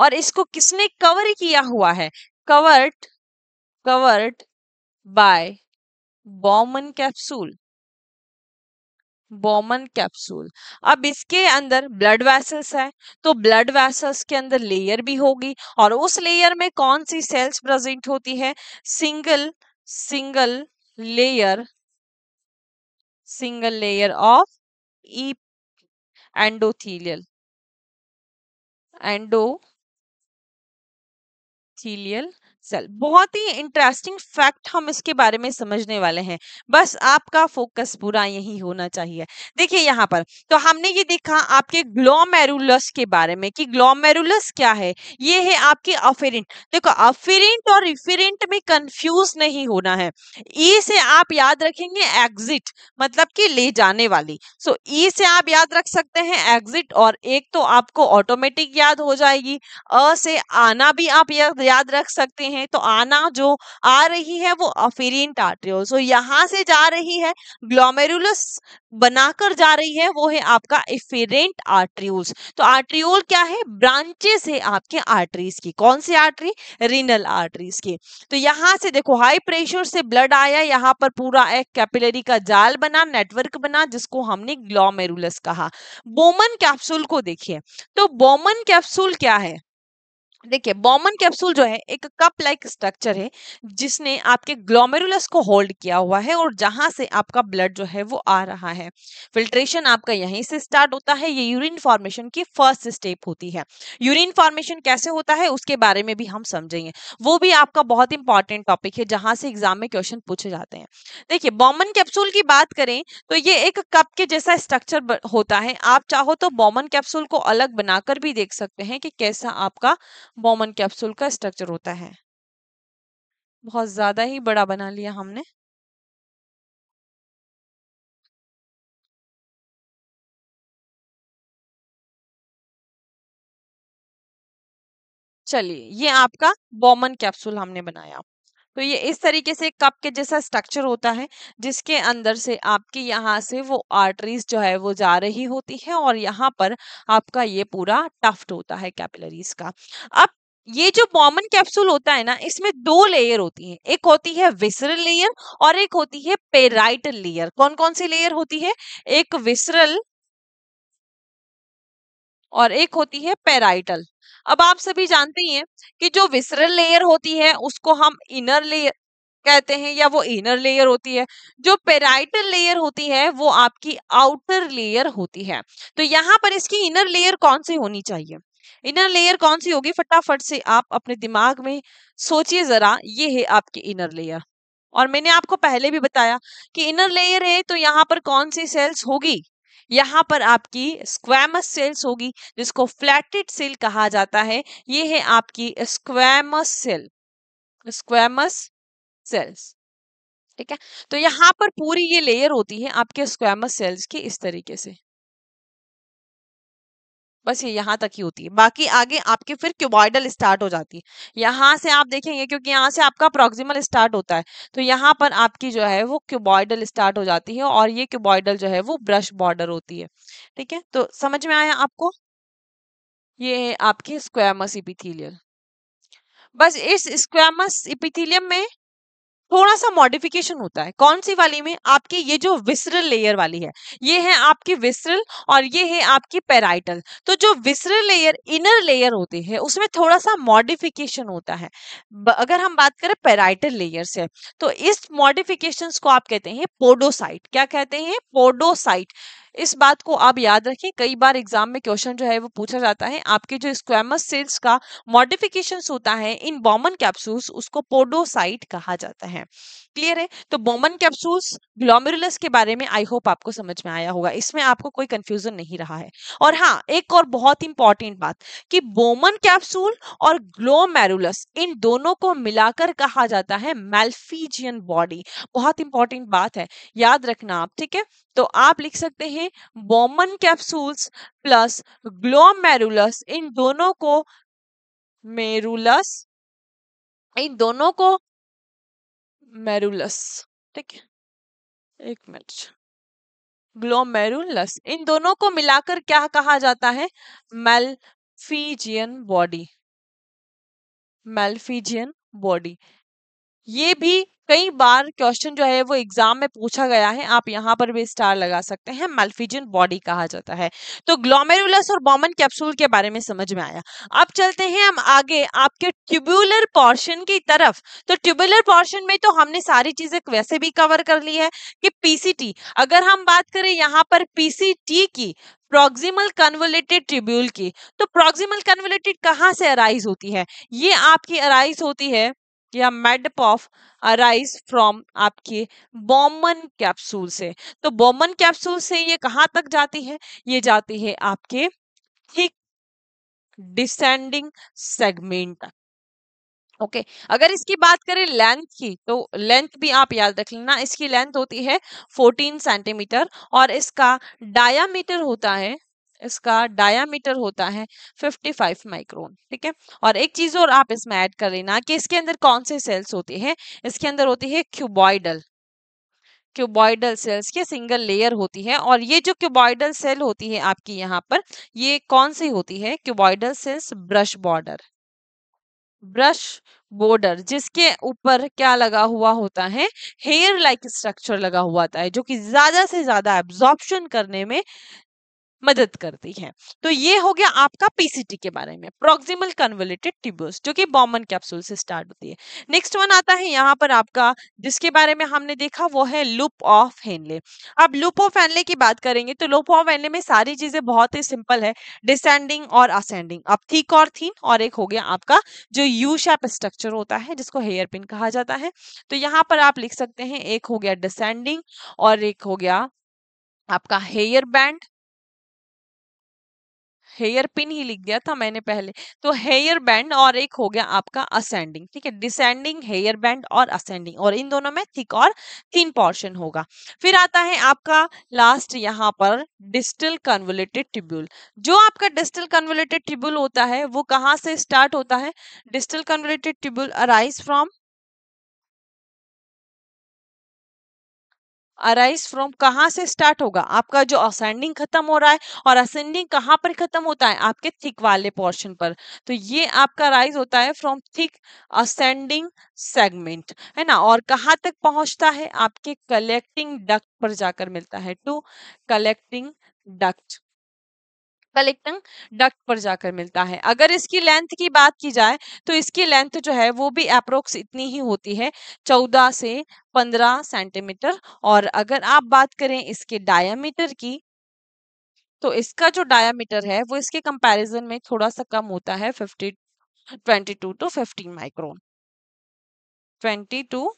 और इसको किसने कवर किया हुआ है covered covered by Bowman capsule Bowman capsule अब इसके अंदर ब्लड वेसल्स है तो ब्लड वेसल्स के अंदर लेयर भी होगी और उस लेयर में कौन सी सेल्स प्रेजेंट होती है single single layer single layer of ई एंडोथीलियल एंडोथीलियल सेल बहुत ही इंटरेस्टिंग फैक्ट हम इसके बारे में समझने वाले हैं बस आपका फोकस पूरा यही होना चाहिए देखिए यहाँ पर तो हमने ये देखा आपके ग्लोमेरुलस के बारे में कि ग्लोमेरुलस क्या है ये है आपके अफेरेंट देखो अफेरेंट और रिफेरेंट में कंफ्यूज नहीं होना है ई e से आप याद रखेंगे एग्जिट मतलब कि ले जाने वाली सो ई e से आप याद रख सकते हैं एग्जिट और एक तो आपको ऑटोमेटिक याद हो जाएगी अ से आना भी आप याद रख सकते हैं हैं तो आना जो आ रही है वो अफेरियन आर्ट्रियोल सो तो यहाँ से जा रही है ग्लोमेरुलस बनाकर जा रही है वो है आपका इफेरेंट आर्ट्रियोल तो आर्ट्रियोल क्या है ब्रांचेस है आपके आर्टरीज की कौन सी आर्टरी रिनल आर्टरीज की तो यहां से देखो हाई प्रेशर से ब्लड आया यहाँ पर पूरा एक कैपिलरी का जाल बना नेटवर्क बना जिसको हमने ग्लोमेरुलस कहा बोमन कैप्सूल को देखिए तो बोमन कैप्सूल क्या है देखिए बॉमन कैप्सूल जो है एक कप लाइक स्ट्रक्चर है जिसने आपके ग्लोमेरुलस को होल्ड किया हुआ है और जहां से आपका ब्लड जो है वो आ रहा है फिल्ट्रेशन आपका यहीं से स्टार्ट होता है ये यूरिन फॉर्मेशन की फर्स्ट स्टेप होती है यूरिन फॉर्मेशन कैसे होता है उसके बारे में भी हम समझेंगे वो भी आपका बहुत इंपॉर्टेंट टॉपिक है जहां से एग्जाम में क्वेश्चन पूछे जाते हैं देखिये बॉमन कैप्सूल की बात करें तो ये एक कप के जैसा स्ट्रक्चर होता है आप चाहो तो बॉमन कैप्सूल को अलग बनाकर भी देख सकते हैं कि कैसा आपका बॉमन कैप्सूल का स्ट्रक्चर होता है बहुत ज़्यादा ही बड़ा बना लिया हमने चलिए ये आपका बॉमन कैप्सूल हमने बनाया तो ये इस तरीके से कप के जैसा स्ट्रक्चर होता है जिसके अंदर से आपके यहाँ से वो आर्टरीज जो है वो जा रही होती है और यहाँ पर आपका ये पूरा टफ्ट होता है कैपिलरीज का अब ये जो बॉमन कैप्सूल होता है ना इसमें दो लेयर होती है एक होती है विसरल लेयर और एक होती है पेराइटल लेयर कौन कौन सी लेयर होती है एक विसरल और एक होती है पेराइटल अब आप सभी जानते ही हैं कि जो विसरल लेयर होती है उसको हम इनर लेयर कहते हैं या वो इनर लेयर होती है जो पेराइटल लेयर होती है वो आपकी आउटर लेयर होती है तो यहाँ पर इसकी इनर लेयर कौन सी होनी चाहिए इनर लेयर कौन सी होगी फटाफट से आप अपने दिमाग में सोचिए जरा ये है आपकी इनर लेयर और मैंने आपको पहले भी बताया कि इनर लेयर है तो यहाँ पर कौन सी सेल्स होगी यहाँ पर आपकी स्क्वैमस सेल्स होगी जिसको फ्लैटेड सेल कहा जाता है ये है आपकी स्क्वैमस सेल स्क्वैमस सेल्स ठीक है तो यहाँ पर पूरी ये लेयर होती है आपके स्क्वैमस सेल्स की इस तरीके से बस ये यहाँ तक ही होती है बाकी आगे आपके फिर क्यूबॉइडल स्टार्ट हो जाती है यहाँ से आप देखेंगे क्योंकि यहाँ से आपका प्रोक्सिमल स्टार्ट होता है तो यहाँ पर आपकी जो है वो क्यूबॉइडल स्टार्ट हो जाती है और ये क्यूबॉइडल जो है वो ब्रश बॉर्डर होती है ठीक है तो समझ में आया आपको ये है आपकी स्क्वामस इपिथीलियल बस इस स्क्वामस इपिथीलियम में थोड़ा सा मॉडिफिकेशन होता है कौन सी वाली में आपके ये जो विसरल लेयर वाली है ये है आपकी विसरल और ये है आपकी पेराइटल तो जो विसरल लेयर इनर लेयर होती है उसमें थोड़ा सा मॉडिफिकेशन होता है अगर हम बात करें पेराइटल लेयर से तो इस मॉडिफिकेशन को आप कहते हैं पोडोसाइट क्या कहते हैं पोडोसाइट इस बात को आप याद रखें कई बार एग्जाम में क्वेश्चन जो है वो पूछा जाता है आपके जो स्क्वेमस सेल्स का मॉडिफिकेशन होता है इन बॉमन कैप्सूल्स उसको पोडोसाइट कहा जाता है क्लियर है तो बोमन कैप्सूल्स ग्लोमेरुलस के बारे में आई होप आपको समझ में आया होगा इसमें आपको कोई कंफ्यूजन नहीं रहा है और हाँ एक और बहुत इंपॉर्टेंट बात कि बोमन कैप्सूल और ग्लोमेरुलस इन दोनों को मिलाकर कहा जाता है मेल्फीजियन बॉडी बहुत इंपॉर्टेंट बात है याद रखना आप ठीक है तो आप लिख सकते हैं बॉमन कैप्सूल्स प्लस ग्लोमेरुलस इन दोनों को मेरुलस इन दोनों को मेरुलस ठीक है एक मिनट ग्लोमेरुलस इन दोनों को मिलाकर क्या कहा जाता है मेलफीजियन बॉडी मेलफीजियन बॉडी ये भी कई बार क्वेश्चन जो है वो एग्जाम में पूछा गया है आप यहाँ पर भी स्टार लगा सकते हैं मल्फिजन बॉडी कहा जाता है तो ग्लोमेरुलस और बॉमन कैप्सूल के बारे में समझ में आया अब चलते हैं हम आगे आपके ट्यूबुलर पोर्शन की तरफ तो ट्यूबुलर पोर्शन में तो हमने सारी चीजें वैसे भी कवर कर ली है कि पीसीटी अगर हम बात करें यहाँ पर पीसीटी की प्रोक्सिमल कन्वलेटेड ट्रिब्यूल की तो प्रोक्सिमल कन्वलेटेड कहाँ से अराइज होती है ये आपकी अराइज होती है या मेडपॉफ अराइज फ्रॉम आपके बॉमन कैप्सूल से तो बॉमन कैप्सूल से ये कहाँ तक जाती है ये जाती है आपके थिक डिसेंडिंग सेगमेंट तक ओके okay. अगर इसकी बात करें लेंथ की तो लेंथ भी आप याद रख लेना इसकी लेंथ होती है 14 सेंटीमीटर और इसका डायामीटर होता है इसका डायामीटर होता है 55 माइक्रोन ठीक है और एक चीज और आप इसमें ऐड कर लेना कि इसके अंदर कौन से सेल्स होते हैं इसके अंदर होती है क्यूबॉइडल क्यूबॉइडल सेल्स की सिंगल लेयर होती है और ये जो क्यूबॉइडल सेल होती है आपकी यहाँ पर ये कौन सी होती है cuboidal cells brush border brush border जिसके ऊपर क्या लगा हुआ होता है हेयर लाइक स्ट्रक्चर लगा हुआ होता है जो कि ज्यादा से ज्यादा एब्जॉर्बशन करने में मदद करती है तो ये हो गया आपका पीसीटी के बारे में प्रोक्सिमल कन्वलेटेड ट्यूबल्स जो कि बॉमन कैप्सूल से स्टार्ट होती है नेक्स्ट वन आता है यहाँ पर आपका जिसके बारे में हमने देखा वो है लूप ऑफ हेनले अब लूप ऑफ हेनले की बात करेंगे तो लूप ऑफ हेनले में सारी चीजें बहुत ही सिंपल है डिसेंडिंग और असेंडिंग अब थीक और थीन और एक हो गया आपका जो यू शेप स्ट्रक्चर होता है जिसको हेयर पिन कहा जाता है तो यहाँ पर आप लिख सकते हैं एक हो गया डिसेंडिंग और एक हो गया आपका हेयर बैंड हेयर पिन ही लिख दिया था मैंने पहले तो हेयर बैंड और एक हो गया आपका असेंडिंग ठीक है डिसेंडिंग हेयर बैंड और असेंडिंग और इन दोनों में थिक और थिन पोर्शन होगा फिर आता है आपका लास्ट यहाँ पर डिस्टल कन्वोलेटेड ट्यूब्यूल जो आपका डिस्टल कन्वोलेटेड ट्यूब्यूल होता है वो कहाँ से स्टार्ट होता है distal convoluted tubule arise from arise from कहाँ से स्टार्ट होगा आपका जो असेंडिंग खत्म हो रहा है और असेंडिंग कहाँ पर खत्म होता है आपके थिक वाले पोर्शन पर तो ये आपका राइज होता है फ्रॉम थिक असेंडिंग सेगमेंट है ना और कहाँ तक पहुंचता है आपके कलेक्टिंग डक्ट पर जाकर मिलता है to collecting duct collecting duct पर जाकर मिलता है अगर इसकी लेंथ की बात की जाए तो इसकी लेंथ जो है वो भी अप्रोक्स इतनी ही होती है चौदह से पंद्रह सेंटीमीटर और अगर आप बात करें इसके डायामीटर की तो इसका जो डायामीटर है वो इसके कंपैरिजन में थोड़ा सा कम होता है fifty twenty two to fifteen micron twenty two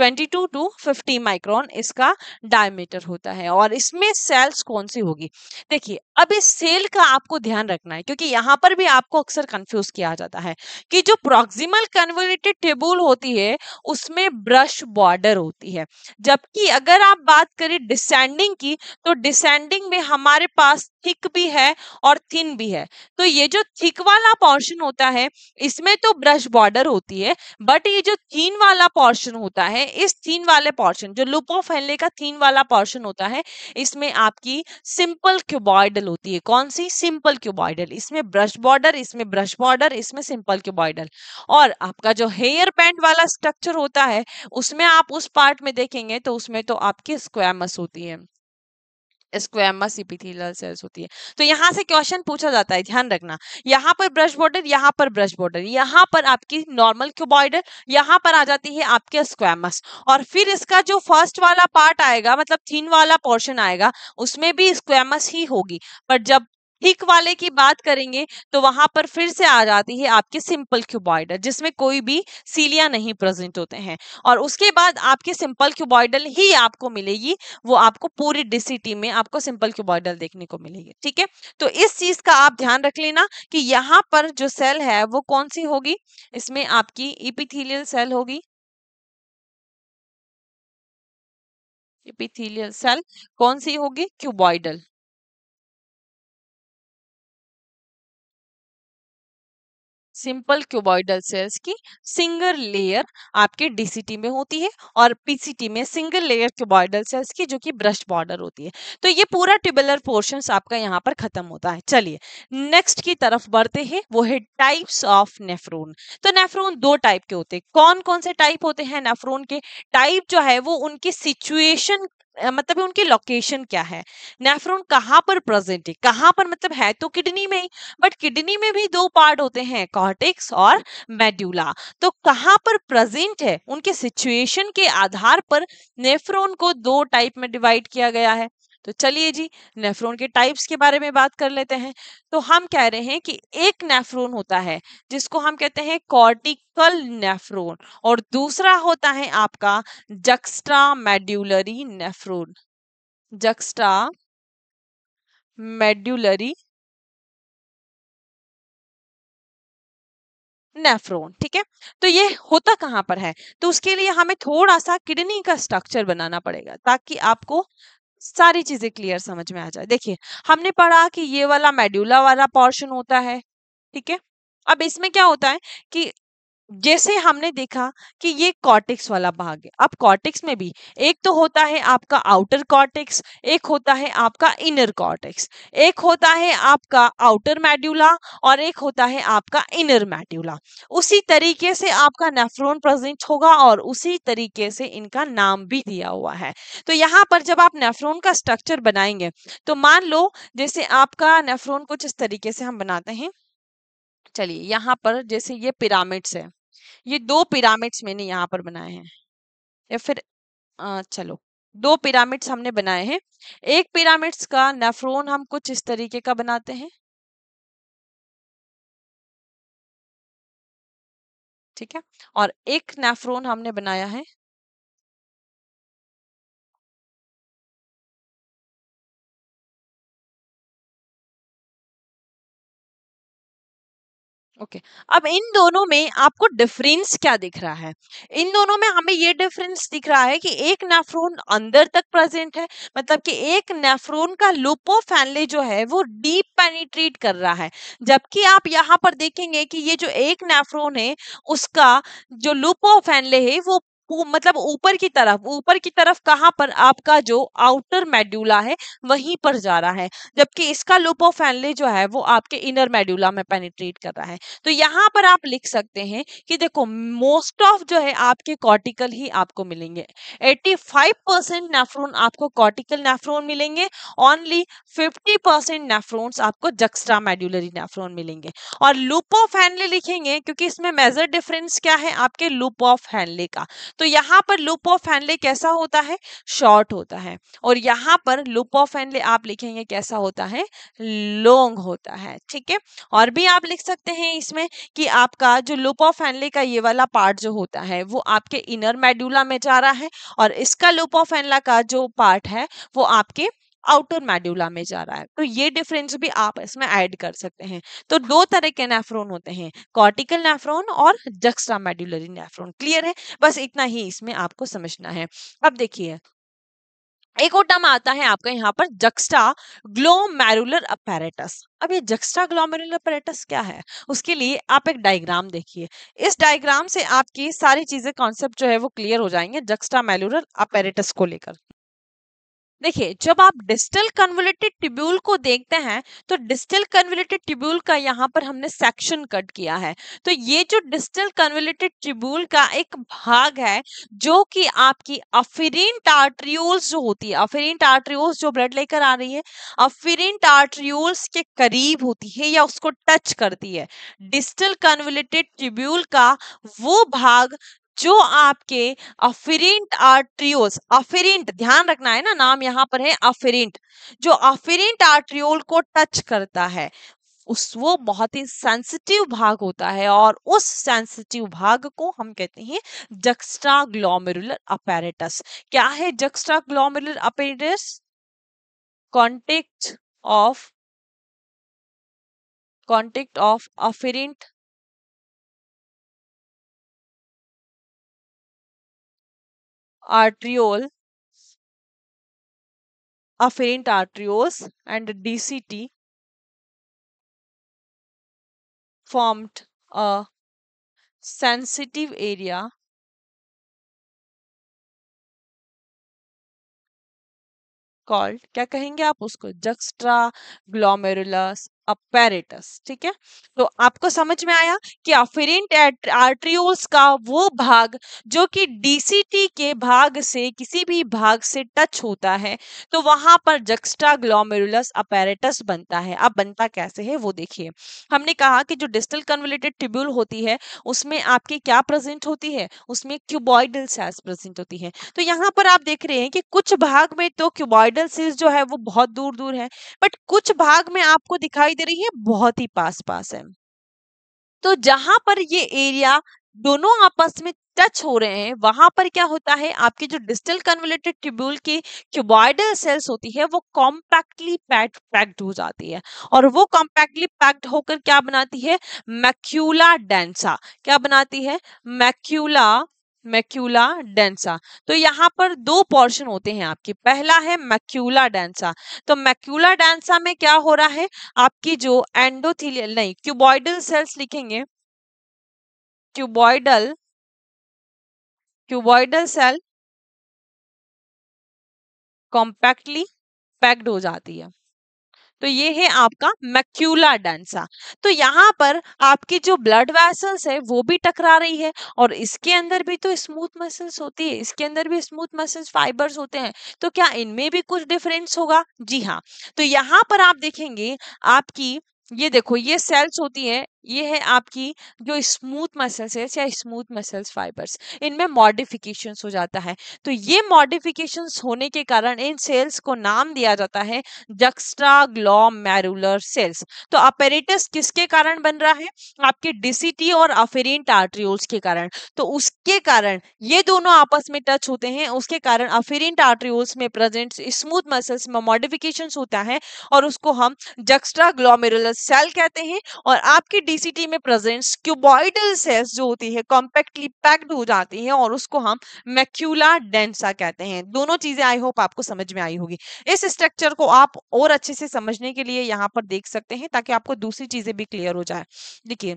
22 to 50 micron इसका डायमीटर होता है और इसमें सेल्स कौन सी होगी देखिए अब इस सेल का आपको ध्यान रखना है क्योंकि यहाँ पर भी आपको अक्सर कंफ्यूज किया जाता है कि जो प्रोक्सिमल कन्वर्टेड टेबुल होती है उसमें ब्रश बॉर्डर होती है जबकि अगर आप बात करें डिसेंडिंग की तो डिसेंडिंग में हमारे पास थिक भी है और थिन भी है तो ये जो थिक वाला पोर्शन होता है इसमें तो ब्रश बॉर्डर होती है बट ये जो थीन वाला पोर्शन होता है इस थीन वाले पोर्शन जो लुपो फैलने का थीन वाला पोर्शन होता है इसमें आपकी सिंपल क्यूबॉइडल होती है कौन सी सिंपल क्यूबॉइडल इसमें ब्रश बॉर्डर इसमें ब्रश बॉर्डर इसमें सिंपल क्यूबॉइडल और आपका जो हेयर बैंड वाला स्ट्रक्चर होता है उसमें आप उस पार्ट में देखेंगे तो उसमें तो आपकी स्क्वामस होती है स्क्वेमस इपिथेलियल सेल्स होती है तो यहाँ से क्वेश्चन पूछा जाता है ध्यान रखना यहाँ पर ब्रश बॉर्डर यहाँ पर ब्रश बॉर्डर यहाँ पर आपकी नॉर्मल क्यूबॉइडर यहाँ पर आ जाती है आपके स्क्वेमस और फिर इसका जो फर्स्ट वाला पार्ट आएगा मतलब थीन वाला पोर्शन आएगा उसमें भी स्क्वेमस ही होगी पर जब हिक वाले की बात करेंगे तो वहां पर फिर से आ जाती है आपके सिंपल क्यूबॉइडल जिसमें कोई भी सीलिया नहीं प्रेजेंट होते हैं और उसके बाद आपके सिंपल क्यूबॉइडल ही आपको मिलेगी वो आपको पूरी डिसिटी में आपको सिंपल क्यूबॉइडल देखने को मिलेगी ठीक है तो इस चीज का आप ध्यान रख लेना कि यहाँ पर जो सेल है वो कौन सी होगी इसमें आपकी इपिथीलियल सेल होगी इपिथीलियल सेल कौन सी होगी क्यूबॉइडल सिंपल क्यूबॉइडल सेल्स की सिंगल लेयर आपके डीसीटी में होती है और पीसीटी में सिंगल लेयर क्यूबॉइडल सेल्स की जो कि ब्रश बॉर्डर होती है तो ये पूरा ट्यूबुलर पोर्शन आपका यहाँ पर खत्म होता है चलिए नेक्स्ट की तरफ बढ़ते हैं वो है टाइप्स ऑफ नेफ्रोन तो नेफ्रोन दो टाइप के होते हैं कौन कौन से टाइप होते हैं नेफ्रोन के टाइप जो है वो उनकी सिचुएशन मतलब उनकी लोकेशन क्या है नेफ्रॉन कहाँ पर प्रेजेंट है कहाँ पर मतलब है तो किडनी में ही बट किडनी में भी दो पार्ट होते हैं कॉर्टिक्स और मेड्यूला तो कहाँ पर प्रेजेंट है उनके सिचुएशन के आधार पर नेफ्रॉन को दो टाइप में डिवाइड किया गया है तो चलिए जी नेफ्रोन के टाइप्स के बारे में बात कर लेते हैं तो हम कह रहे हैं कि एक नेफ्रोन होता है जिसको हम कहते हैं कॉर्टिकल नेफ्रोन और दूसरा होता है आपका juxtamedullary nephron juxtamedullary nephron ठीक है तो ये होता कहाँ पर है तो उसके लिए हमें थोड़ा सा किडनी का स्ट्रक्चर बनाना पड़ेगा ताकि आपको सारी चीजें क्लियर समझ में आ जाए देखिए हमने पढ़ा कि ये वाला मेड्यूला वाला पोर्शन होता है ठीक है अब इसमें क्या होता है कि जैसे हमने देखा कि ये कॉर्टेक्स वाला भाग है अब कॉर्टेक्स में भी एक तो होता है आपका आउटर कॉर्टेक्स एक होता है आपका इनर कॉर्टेक्स एक होता है आपका आउटर मेड्यूला और एक होता है आपका इनर मेड्यूला उसी तरीके से आपका नेफ्रोन प्रेजेंट होगा और उसी तरीके से इनका नाम भी दिया हुआ है तो यहाँ पर जब आप नेफ्रोन का स्ट्रक्चर बनाएंगे तो मान लो जैसे आपका नेफ्रोन कुछ इस तरीके से हम बनाते हैं चलिए यहाँ पर जैसे ये पिरामिड्स है ये दो पिरामिड्स मैंने यहाँ पर बनाए हैं या फिर आ, चलो दो पिरामिड्स हमने बनाए हैं एक पिरामिड्स का नेफ्रोन हम कुछ इस तरीके का बनाते हैं ठीक है और एक नेफ्रोन हमने बनाया है ओके अब इन दोनों में आपको डिफरेंस क्या दिख रहा है इन दोनों में हमें ये डिफरेंस दिख रहा है कि एक नेफ्रोन अंदर तक प्रेजेंट है मतलब कि एक नेफ्रोन का लुपो फैनले जो है वो डीप पेनिट्रेट कर रहा है जबकि आप यहाँ पर देखेंगे कि ये जो एक नेफ्रोन है उसका जो लुपो फैनले है वो मतलब ऊपर की तरफ ऊपर की तरफ कहाँ पर आपका जो आउटर मेड्यूला है वहीं पर जा रहा है जबकि इसका लूप ऑफ फैनले जो है वो आपके इनर मेड्यूला में पेनिट्रेट कर रहा है तो यहाँ पर आप लिख सकते हैं कि देखो मोस्ट ऑफ जो है आपके कॉर्टिकल ही आपको मिलेंगे 85 परसेंट नेफ्रोन आपको कॉर्टिकल नेफ्रोन मिलेंगे ओनली 50 परसेंट नेफ्रोन आपको जक्स्ट्रा मेड्यूलरी नेफ्रोन मिलेंगे और लूप ऑफ हैंडले लिखेंगे क्योंकि इसमें मेजर डिफरेंस क्या है आपके लूप ऑफ हैंडले का तो तो यहाँ पर लूप ऑफ हैंडले कैसा होता है शॉर्ट होता है और यहाँ पर लूप ऑफ हैंडले आप लिखेंगे कैसा होता है लॉन्ग होता है ठीक है और भी आप लिख सकते हैं इसमें कि आपका जो लूप ऑफ हैंडले का ये वाला पार्ट जो होता है वो आपके इनर मेड्यूला में जा रहा है और इसका लूप ऑफ हैंडला का जो पार्ट है वो आपके आउटर मेड्यूला में जा रहा है तो ये डिफरेंस भी आप इसमें ऐड कर सकते हैं तो दो तरह के नेफ्रोन होते हैं कॉर्टिकल नेफ्रोन और जक्स्ट्रा मेड्यूलरी नेफ्रोन क्लियर है बस इतना ही इसमें आपको समझना है अब देखिए एक और टर्म आता है आपका यहाँ पर जक्स्टा ग्लोमेरुलर अपैरेटस अब ये जक्स्टा ग्लोमेरुलर अपैरेटस क्या है उसके लिए आप एक डायग्राम देखिए इस डायग्राम से आपकी सारी चीजें कॉन्सेप्ट जो है वो क्लियर हो जाएंगे जक्स्टा मेलुलर अपैरेटस को लेकर देखिए जब आप डिस्टल कन्वलेटेड ट्यूब्यूल को देखते हैं तो डिस्टल कन्वलेटेड ट्यूब्यूल का यहाँ पर हमने सेक्शन कट किया है तो ये जो डिस्टल कन्वलेटेड ट्यूब्यूल का एक भाग है जो कि आपकी अफिरेंट आर्ट्रियोल्स जो होती है अफिरेंट आर्ट्रियोल्स जो ब्लड लेकर आ रही है अफिरेंट आर्ट्रियोल्स के करीब होती है या उसको टच करती है डिस्टल कन्वलेटेड ट्यूब्यूल का वो भाग जो आपके अफिरिंट आर्ट्रियोस अफिरिंट ध्यान रखना है ना नाम यहाँ पर है अफिरिंट जो अफिरिंट आर्ट्रियोल को टच करता है उस वो बहुत ही सेंसिटिव भाग होता है और उस सेंसिटिव भाग को हम कहते हैं जक्स्ट्रा ग्लोमेरुलर अपेरेटस क्या है juxtaglomerular apparatus contact of contact of afferent arteriole afferent arterioles and DCT formed a sensitive area called क्या कहेंगे आप उसको जक्स्ट्रा ग्लोमेरुलस अपेरेटस ठीक है तो आपको समझ में आया कि अफेरेंट आर्ट्रियोल्स का वो भाग जो कि डीसीटी के भाग से किसी भी भाग से टच होता है तो वहां पर जक्स्ट्रा ग्लोमेरुलस अपेरेटस बनता है अब बनता कैसे है वो देखिए हमने कहा कि जो डिस्टल कन्वलेटेड ट्यूब्यूल होती है उसमें आपके क्या प्रेजेंट होती है उसमें क्यूबॉइडल सेल्स प्रेजेंट होती है तो यहाँ पर आप देख रहे हैं कि कुछ भाग में तो क्यूबॉइडल सेल्स जो है वो बहुत दूर दूर है बट कुछ भाग में आपको दिखाई रही है बहुत ही पास पास है तो जहां पर ये एरिया दोनों आपस में टच हो रहे हैं वहां पर क्या होता है आपके जो डिस्टल कन्वलेटेड ट्यूब्यूल की क्यूबॉइडल सेल्स होती है वो कॉम्पैक्टली पैक्ड पैक्ड हो जाती है और वो कॉम्पैक्टली पैक्ड होकर क्या बनाती है मैक्यूला डेंसा क्या बनाती है मैक्यूला मैक्यूला डेंसा तो यहाँ पर दो पोर्शन होते हैं आपके पहला है मैक्यूला डेंसा तो मैक्यूला डेंसा में क्या हो रहा है आपकी जो एंडोथीलियल नहीं क्यूबॉइडल सेल्स लिखेंगे cuboidal cuboidal cell compactly packed हो जाती है तो ये है आपका मैक्यूला डेंसा तो यहाँ पर आपकी जो ब्लड वेसल्स है वो भी टकरा रही है और इसके अंदर भी तो स्मूथ मसल्स होती है इसके अंदर भी स्मूथ मसल्स फाइबर्स होते हैं तो क्या इनमें भी कुछ डिफरेंस होगा जी हाँ तो यहाँ पर आप देखेंगे आपकी ये देखो ये सेल्स होती है ये है आपकी जो स्मूथ मसल्स है या स्मूथ मसल्स फाइबर्स इनमें मॉडिफिकेशंस हो जाता है तो ये मॉडिफिकेशंस होने के कारण इन सेल्स को नाम दिया जाता है जक्स्ट्रा ग्लोमेरुलर सेल्स तो अपेरेटस किसके कारण बन रहा है आपके डिसिटी और अफेरेंट आर्ट्रियोल्स के कारण तो उसके कारण ये दोनों आपस में टच होते हैं उसके कारण अफेरेंट आर्ट्रियोल्स में प्रेजेंट स्मूथ मसल्स में मॉडिफिकेशन होता है और उसको हम जक्स्ट्रा ग्लोमेरुलर सेल कहते हैं और आपकी डीसीटी में प्रेजेंट क्यूबॉइडल सेल्स जो होती है कॉम्पैक्टली पैक्ड हो जाती है और उसको हम मैक्यूला डेंसा कहते हैं दोनों चीजें आई होप आपको समझ में आई होगी इस स्ट्रक्चर को आप और अच्छे से समझने के लिए यहाँ पर देख सकते हैं ताकि आपको दूसरी चीजें भी क्लियर हो जाए देखिए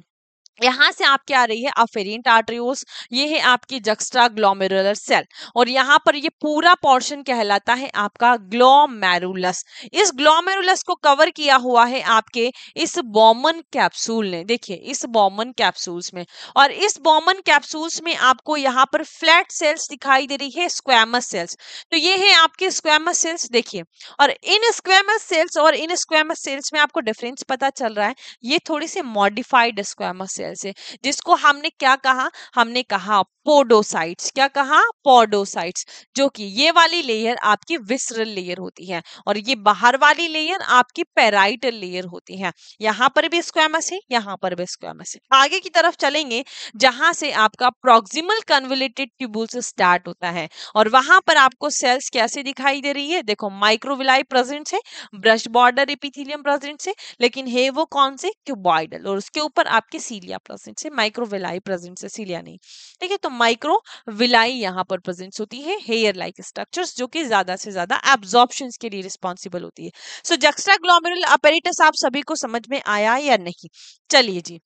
यहाँ से आपके आ रही है अफेरिन टाट्रियोस ये है आपकी जक्स्ट्रा ग्लोमेरुलर सेल और यहाँ पर ये पूरा पोर्शन कहलाता है आपका ग्लोमेरुलस इस ग्लोमेरुलस को कवर किया हुआ है आपके इस बॉमन कैप्सूल ने देखिए इस बॉमन कैप्सूल्स में और इस बॉमन कैप्सूल्स में आपको यहाँ पर फ्लैट सेल्स दिखाई दे रही है स्क्वेमस सेल्स तो ये है आपके स्क्वेमस सेल्स देखिए और इन स्क्वेमस सेल्स और इन स्क्वेमस सेल्स में आपको डिफरेंस पता चल रहा है ये थोड़ी सी मॉडिफाइड स्क्वेमस सेल से जिसको हमने क्या कहा हमने कहा पोडोसाइट्स क्या कहा पोडोसाइट्स जो कि ये वाली लेयर आपकी विसरल लेयर होती है और ये बाहर वाली लेयर आपकी पेराइटल लेयर होती है यहाँ पर भी स्क्वेमस है यहाँ पर भी स्क्वेमस है आगे की तरफ चलेंगे जहां से आपका प्रोक्सिमल कन्वलेटेड ट्यूबुल स्टार्ट होता है और वहां पर आपको सेल्स कैसे दिखाई दे रही है देखो माइक्रोविलाई प्रेजेंट है ब्रश बॉर्डर एपिथिलियम प्रेजेंट है लेकिन है वो कौन से क्यूबॉइडल और उसके ऊपर आपके सीलिया सीलिया प्रेजेंट है माइक्रोविलाई प्रेजेंट है सीलिया नहीं ठीक है तो माइक्रोविलाई यहाँ पर प्रेजेंट होती है हेयर लाइक स्ट्रक्चर्स जो कि ज्यादा से ज्यादा एब्जॉर्प्शन के लिए रिस्पॉन्सिबल होती है सो जक्स्ट्रा ग्लोमेरुल अपेरिटस आप सभी को समझ में आया या नहीं चलिए जी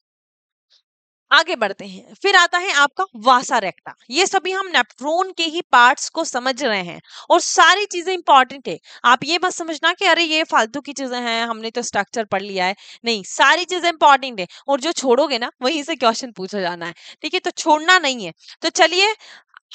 आगे बढ़ते हैं फिर आता है आपका वासा रेक्टा ये सभी हम नेप्ट्रोन के ही पार्ट्स को समझ रहे हैं और सारी चीजें इंपॉर्टेंट है आप ये मत समझना कि अरे ये फालतू की चीजें हैं हमने तो स्ट्रक्चर पढ़ लिया है नहीं सारी चीजें इंपॉर्टेंट है और जो छोड़ोगे ना वहीं से क्वेश्चन पूछा जाना है ठीक है तो छोड़ना नहीं है तो चलिए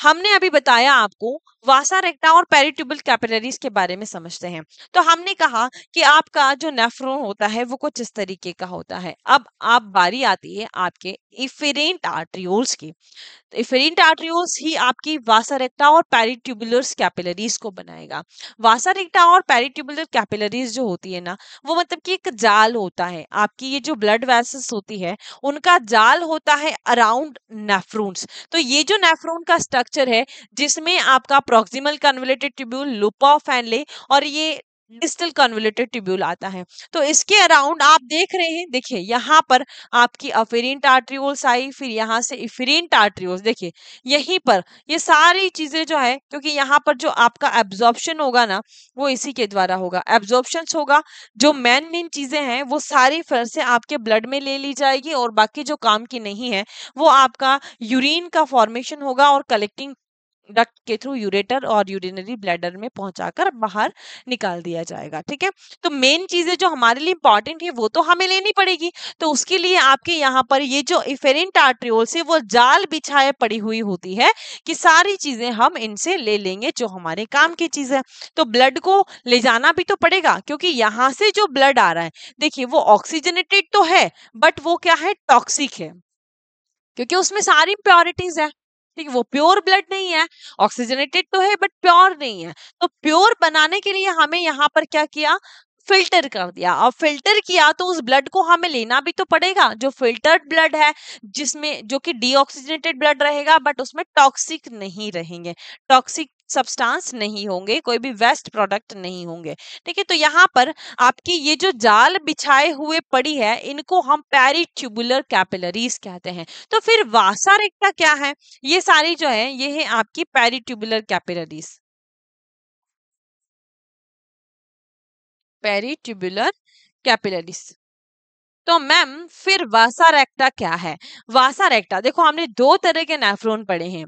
हमने अभी बताया आपको वासा रेक्टा और पेरिट्यूबल कैपिलरीज के बारे में समझते हैं तो हमने कहा कि आपका जो नेफ्रोन होता है वो कुछ इस तरीके का होता है अब आप बारी आती है आपके इफेरेंट आर्ट्रियोल्स की तो इफेरेंट आर्ट्रियोल्स ही आपकी वासा रेक्टा और पेरिट्यूबुलर्स कैपिलरीज को बनाएगा वासा रेक्टा और पेरिट्यूबुलर कैपिलरीज जो होती है ना वो मतलब कि एक जाल होता है आपकी ये जो ब्लड वेसल्स होती है उनका जाल होता है अराउंड नेफ्रोन्स तो ये जो नेफ्रोन का स्ट्रक्चर स्ट्रक्चर है जिसमें आपका proximal convoluted tubule loop of Henle और ये डिस्टल कन्वलेटेड ट्यूब्यूल आता है तो इसके अराउंड आप देख रहे हैं देखिए यहाँ पर आपकी अफेरेंट आर्ट्रियोल्स आई फिर यहाँ से इफेरेंट आर्ट्रियोल्स देखिए यहीं पर ये सारी चीजें जो है क्योंकि यहाँ पर जो आपका एब्जॉर्प्शन होगा ना वो इसी के द्वारा होगा एब्जॉर्प्शन होगा जो मेन मेन चीजें हैं वो सारी फिर से आपके ब्लड में ले ली जाएगी और बाकी जो काम की नहीं है वो आपका यूरिन का फॉर्मेशन होगा और कलेक्टिंग डक्ट के थ्रू यूरेटर और यूरिनरी ब्लैडर में पहुंचाकर बाहर निकाल दिया जाएगा ठीक है तो मेन चीजें जो हमारे लिए इंपॉर्टेंट है वो तो हमें लेनी पड़ेगी तो उसके लिए आपके यहाँ पर ये जो इफेरेंट आर्ट्रियोल से वो जाल बिछाए पड़ी हुई होती है कि सारी चीजें हम इनसे ले लेंगे जो हमारे काम की चीज है तो ब्लड को ले जाना भी तो पड़ेगा क्योंकि यहाँ से जो ब्लड आ रहा है देखिए वो ऑक्सीजनेटेड तो है बट वो क्या है टॉक्सिक है क्योंकि उसमें सारी प्योरिटीज है ठीक है वो प्योर ब्लड नहीं है ऑक्सीजनेटेड तो है बट प्योर नहीं है तो प्योर बनाने के लिए हमें यहाँ पर क्या किया फिल्टर कर दिया अब फिल्टर किया तो उस ब्लड को हमें लेना भी तो पड़ेगा जो फिल्टर्ड ब्लड है जिसमें जो कि डीऑक्सीजनेटेड ब्लड रहेगा बट उसमें टॉक्सिक नहीं रहेंगे टॉक्सिक सब्सटेंस नहीं होंगे कोई भी वेस्ट प्रोडक्ट नहीं होंगे ठीक है तो यहाँ पर आपकी ये जो जाल बिछाए हुए पड़ी है इनको हम ट्यूबुलर कैपिलरीज कहते हैं तो फिर वासा रेखा क्या है ये सारी जो है ये है आपकी ट्यूबुलर कैपिलरीज पेरिट्यूबुलर कैपिलरीज तो मैम फिर वासा रेक्टा क्या है वासा रेक्टा देखो हमने दो तरह के नेफ्रोन पढ़े हैं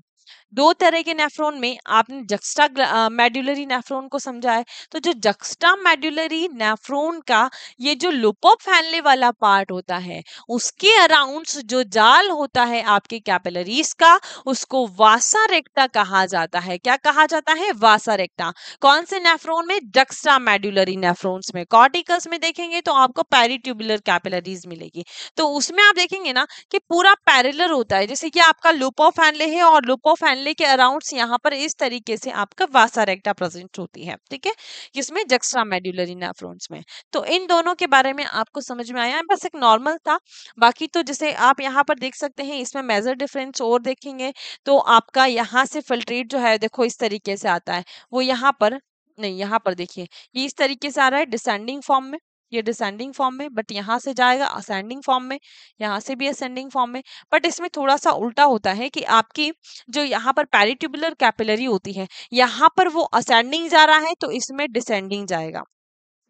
दो तरह के नेफ्रॉन में आपने जक्स्टा मेड्यूलरी नेफ्रॉन को समझा है तो जो जक्स्टा मेड्यूलरी नेफ्रॉन का ये जो लुपो फैलने वाला पार्ट होता है उसके अराउंड जो जाल होता है आपके कैपिलरीज का उसको वासा रेक्टा कहा जाता है क्या कहा जाता है वासा रेक्टा कौन से नेफ्रॉन में जक्स्टा मेड्यूलरी नेफ्रॉन्स में कॉर्टिकल्स में देखेंगे तो आपको पैरिट्यूबुलर कैपिलरीज मिलेगी तो उसमें आप देखेंगे ना कि पूरा पैरेलर होता है जैसे कि आपका लुपो फैनले है और लुपो फैनले गले के अराउंड यहाँ पर इस तरीके से आपका वासा रेक्टा प्रेजेंट होती है ठीक है किसमें जक्स्ट्रा मेड्यूलरी नेफ्रॉन्स में तो इन दोनों के बारे में आपको समझ में आया बस एक नॉर्मल था बाकी तो जैसे आप यहाँ पर देख सकते हैं इसमें मेजर डिफरेंस और देखेंगे तो आपका यहाँ से फिल्ट्रेट जो है देखो इस तरीके से आता है वो यहाँ पर नहीं यहाँ पर देखिए ये इस तरीके से आ रहा है डिसेंडिंग फॉर्म में ये डिसेंडिंग फॉर्म में बट यहाँ से जाएगा असेंडिंग फॉर्म में यहाँ से भी असेंडिंग फॉर्म में बट इसमें थोड़ा सा उल्टा होता है कि आपकी जो यहाँ पर पैरिट्यूबुलर कैपिलरी होती है यहाँ पर वो असेंडिंग जा रहा है तो इसमें डिसेंडिंग जाएगा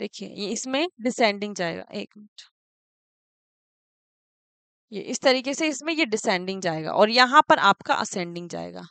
देखिए इसमें डिसेंडिंग जाएगा एक मिनट ये इस तरीके से इसमें ये डिसेंडिंग जाएगा और यहाँ पर आपका असेंडिंग जाएगा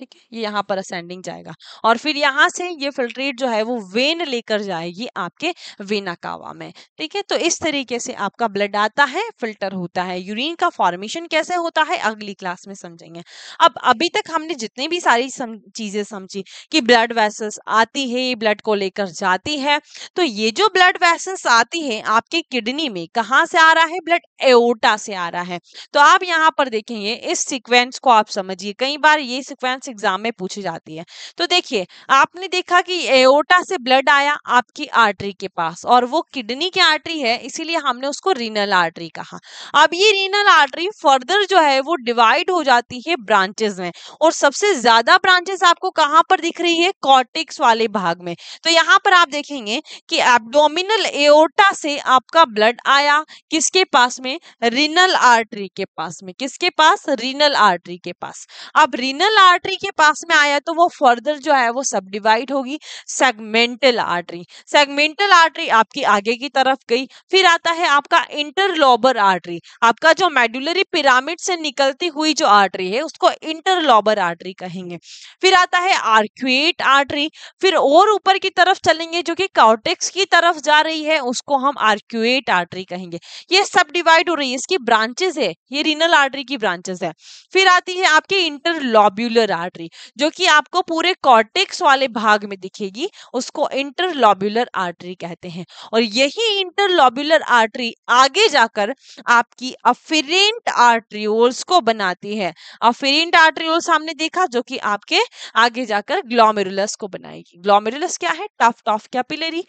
ठीक है ये यहाँ पर असेंडिंग जाएगा और फिर यहाँ से ये फिल्ट्रेट जो है वो वेन लेकर जाएगी आपके वेना कावा में ठीक है तो इस तरीके से आपका ब्लड आता है फिल्टर होता है यूरिन का फॉर्मेशन कैसे होता है अगली क्लास में समझेंगे अब अभी तक हमने जितनी भी सारी सम, चीजें समझी कि ब्लड वैसल्स आती है ब्लड को लेकर जाती है तो ये जो ब्लड वैसल्स आती है आपके किडनी में कहाँ से आ रहा है ब्लड एओटा से आ रहा है तो आप यहाँ पर देखेंगे इस सिक्वेंस को आप समझिए कई बार ये सिक्वेंस एग्जाम में पूछी जाती है तो देखिए आपने देखा कि एओटा से ब्लड आया आपकी आर्टरी के पास और वो किडनी की आर्टरी है इसीलिए हमने उसको रीनल आर्टरी कहा अब ये रीनल आर्टरी फर्दर जो है वो डिवाइड हो जाती है ब्रांचेस में और सबसे ज्यादा ब्रांचेस आपको कहाँ पर दिख रही है कॉटिक्स वाले भाग में तो यहाँ पर आप देखेंगे कि एबडोमिनल एओटा से आपका ब्लड आया किसके पास में रीनल आर्टरी के पास में किसके पास रीनल आर्टरी के पास अब रीनल आर्टरी के पास में आया तो वो फर्दर जो है वो सब डिवाइड होगी सेगमेंटल आर्टरी सेगमेंटल आर्टरी आपकी आगे की तरफ गई फिर आता है आपका इंटरलॉबर आर्टरी आपका जो मेडुलरी पिरामिड से निकलती हुई जो आर्टरी है उसको इंटरलॉबर आर्टरी कहेंगे फिर आता है आर्क्यूएट आर्टरी फिर और ऊपर की तरफ चलेंगे जो कि कॉटेक्स की तरफ जा रही है उसको हम आर्क्यूएट आर्टरी कहेंगे ये सब डिवाइड हो रही है इसकी ब्रांचेस है ये रिनल आर्टरी की ब्रांचेस है फिर आती है आपकी इंटरलोब्यूलर आर्टरी आर्टरी जो कि आपको पूरे कॉर्टेक्स वाले भाग में दिखेगी उसको इंटरलॉब्यूलर आर्टरी कहते हैं और यही इंटरलॉब्यूलर आर्टरी आगे जाकर आपकी अफिरेंट आर्ट्रियोल्स को बनाती है अफिरेंट आर्ट्रियोल्स हमने देखा जो कि आपके आगे जाकर ग्लोमेरुलस को बनाएगी ग्लोमेरुलस क्या है टफ टफ कैपिलरी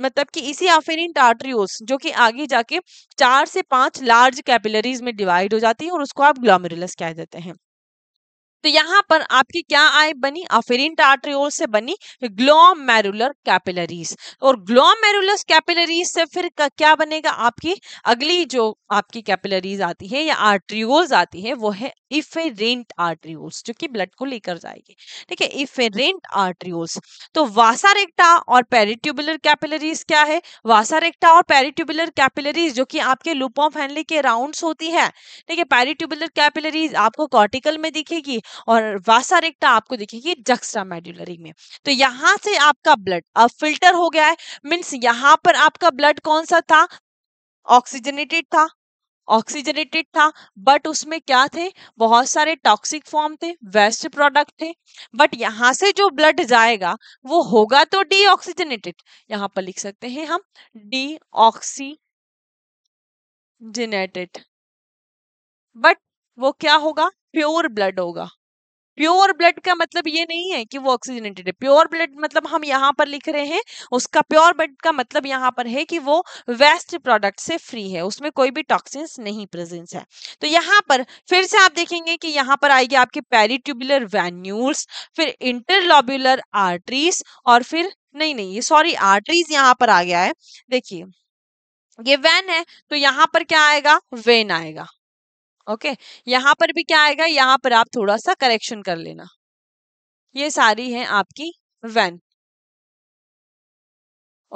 मतलब कि इसी अफेरेंट आर्ट्रियोस जो कि आगे जाके चार से पांच लार्ज कैपिलरीज में डिवाइड हो जाती है और उसको आप ग्लोमेरुलस कह देते हैं तो यहाँ पर आपकी क्या आय बनी अफेरिंट आर्ट्रियोल से बनी ग्लोमेरुलर कैपिलरीज और ग्लोमेरुलर कैपिलरीज से फिर क्या बनेगा आपकी अगली जो आपकी कैपिलरीज आती है या आर्ट्रियोल्स आती है वो है इफेरेंट आर्ट्रियोल्स जो कि ब्लड को लेकर जाएगी ठीक है इफेरेंट आर्ट्रियोल्स तो वासा रेक्टा और पेरिट्यूबुलर कैपिलरीज क्या है वासा रेक्टा और पेरिट्यूबुलर कैपिलरीज जो कि आपके लुप ऑफ हेनली के राउंड होती है ठीक है पेरिट्यूबुलर कैपिलरीज आपको कॉर्टिकल में दिखेगी और वासा रेक्टा आपको दिखेगी जक्स्ट्रा मेड्यूलरी में तो यहाँ से आपका ब्लड अब फिल्टर हो गया है मीन्स यहाँ पर आपका ब्लड कौन सा था ऑक्सीजनेटेड था ऑक्सीजनेटेड था बट उसमें क्या थे बहुत सारे टॉक्सिक फॉर्म थे वेस्ट प्रोडक्ट थे बट यहाँ से जो ब्लड जाएगा वो होगा तो डी ऑक्सीजनेटेड यहाँ पर लिख सकते हैं हम डी ऑक्सीजनेटेड बट वो क्या होगा प्योर ब्लड होगा प्योर ब्लड का मतलब ये नहीं है कि वो ऑक्सीजनेटेड है प्योर ब्लड मतलब हम यहाँ पर लिख रहे हैं उसका प्योर ब्लड का मतलब यहाँ पर है कि वो वेस्ट प्रोडक्ट से फ्री है उसमें कोई भी टॉक्सिन्स नहीं प्रेजेंस है तो यहाँ पर फिर से आप देखेंगे कि यहाँ पर आएगी आपके पेरिट्यूबुलर वेन्यूल्स फिर इंटरलॉब्यूलर आर्टरीज और फिर नहीं नहीं ये सॉरी आर्टरीज यहाँ पर आ गया है देखिए ये वैन है तो यहाँ पर क्या आएगा वेन आएगा ओके यहाँ पर भी क्या आएगा यहाँ पर आप थोड़ा सा करेक्शन कर लेना ये सारी है आपकी वैन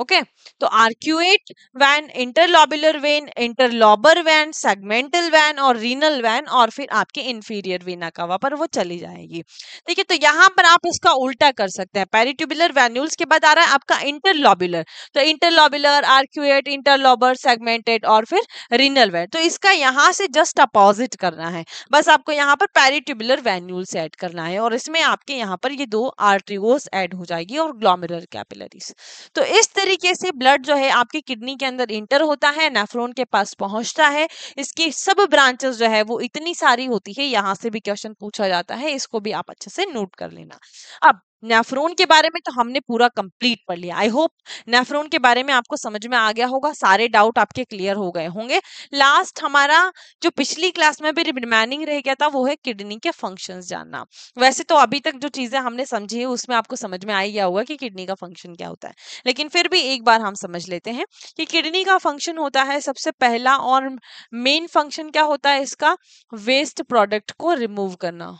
ओके तो arcuate vein interlobular vein interlobar vein segmental vein और रीनल वैन और फिर आपके इंफीरियर वेना cava पर वो चली जाएगी ठीक है तो यहाँ पर आप इसका उल्टा कर सकते हैं पेरिट्यूबुलर वेन्यूल्स के बाद आ रहा है आपका इंटरलॉबुलर तो इंटरलॉबुलर आर्क्यूएट इंटरलॉबर सेगमेंटेड और फिर रीनल वैन तो इसका यहाँ से जस्ट अपोजिट करना है बस आपको यहाँ पर पेरिट्यूबुलर वेन्यूल्स एड करना है और इसमें आपके यहाँ पर ये दो आर्ट्रियोस एड हो जाएगी और ग्लोमेरल कैपिलरीज तो इस तरीके तरीके से ब्लड जो है आपकी किडनी के अंदर इंटर होता है नेफ्रोन के पास पहुंचता है इसकी सब ब्रांचेस जो है वो इतनी सारी होती है यहाँ से भी क्वेश्चन पूछा जाता है इसको भी आप अच्छे से नोट कर लेना अब नेफ्रोन के बारे में तो हमने पूरा कंप्लीट पढ़ लिया आई होप नेफ्रोन के बारे में आपको समझ में आ गया होगा सारे डाउट आपके क्लियर हो गए होंगे लास्ट हमारा जो पिछली क्लास में भी रिमेनिंग रह गया था वो है किडनी के फंक्शंस जानना वैसे तो अभी तक जो चीजें हमने समझी है उसमें आपको समझ में आ गया होगा कि किडनी का फंक्शन क्या होता है लेकिन फिर भी एक बार हम समझ लेते हैं कि किडनी का फंक्शन होता है सबसे पहला और मेन फंक्शन क्या होता है इसका वेस्ट प्रोडक्ट को रिमूव करना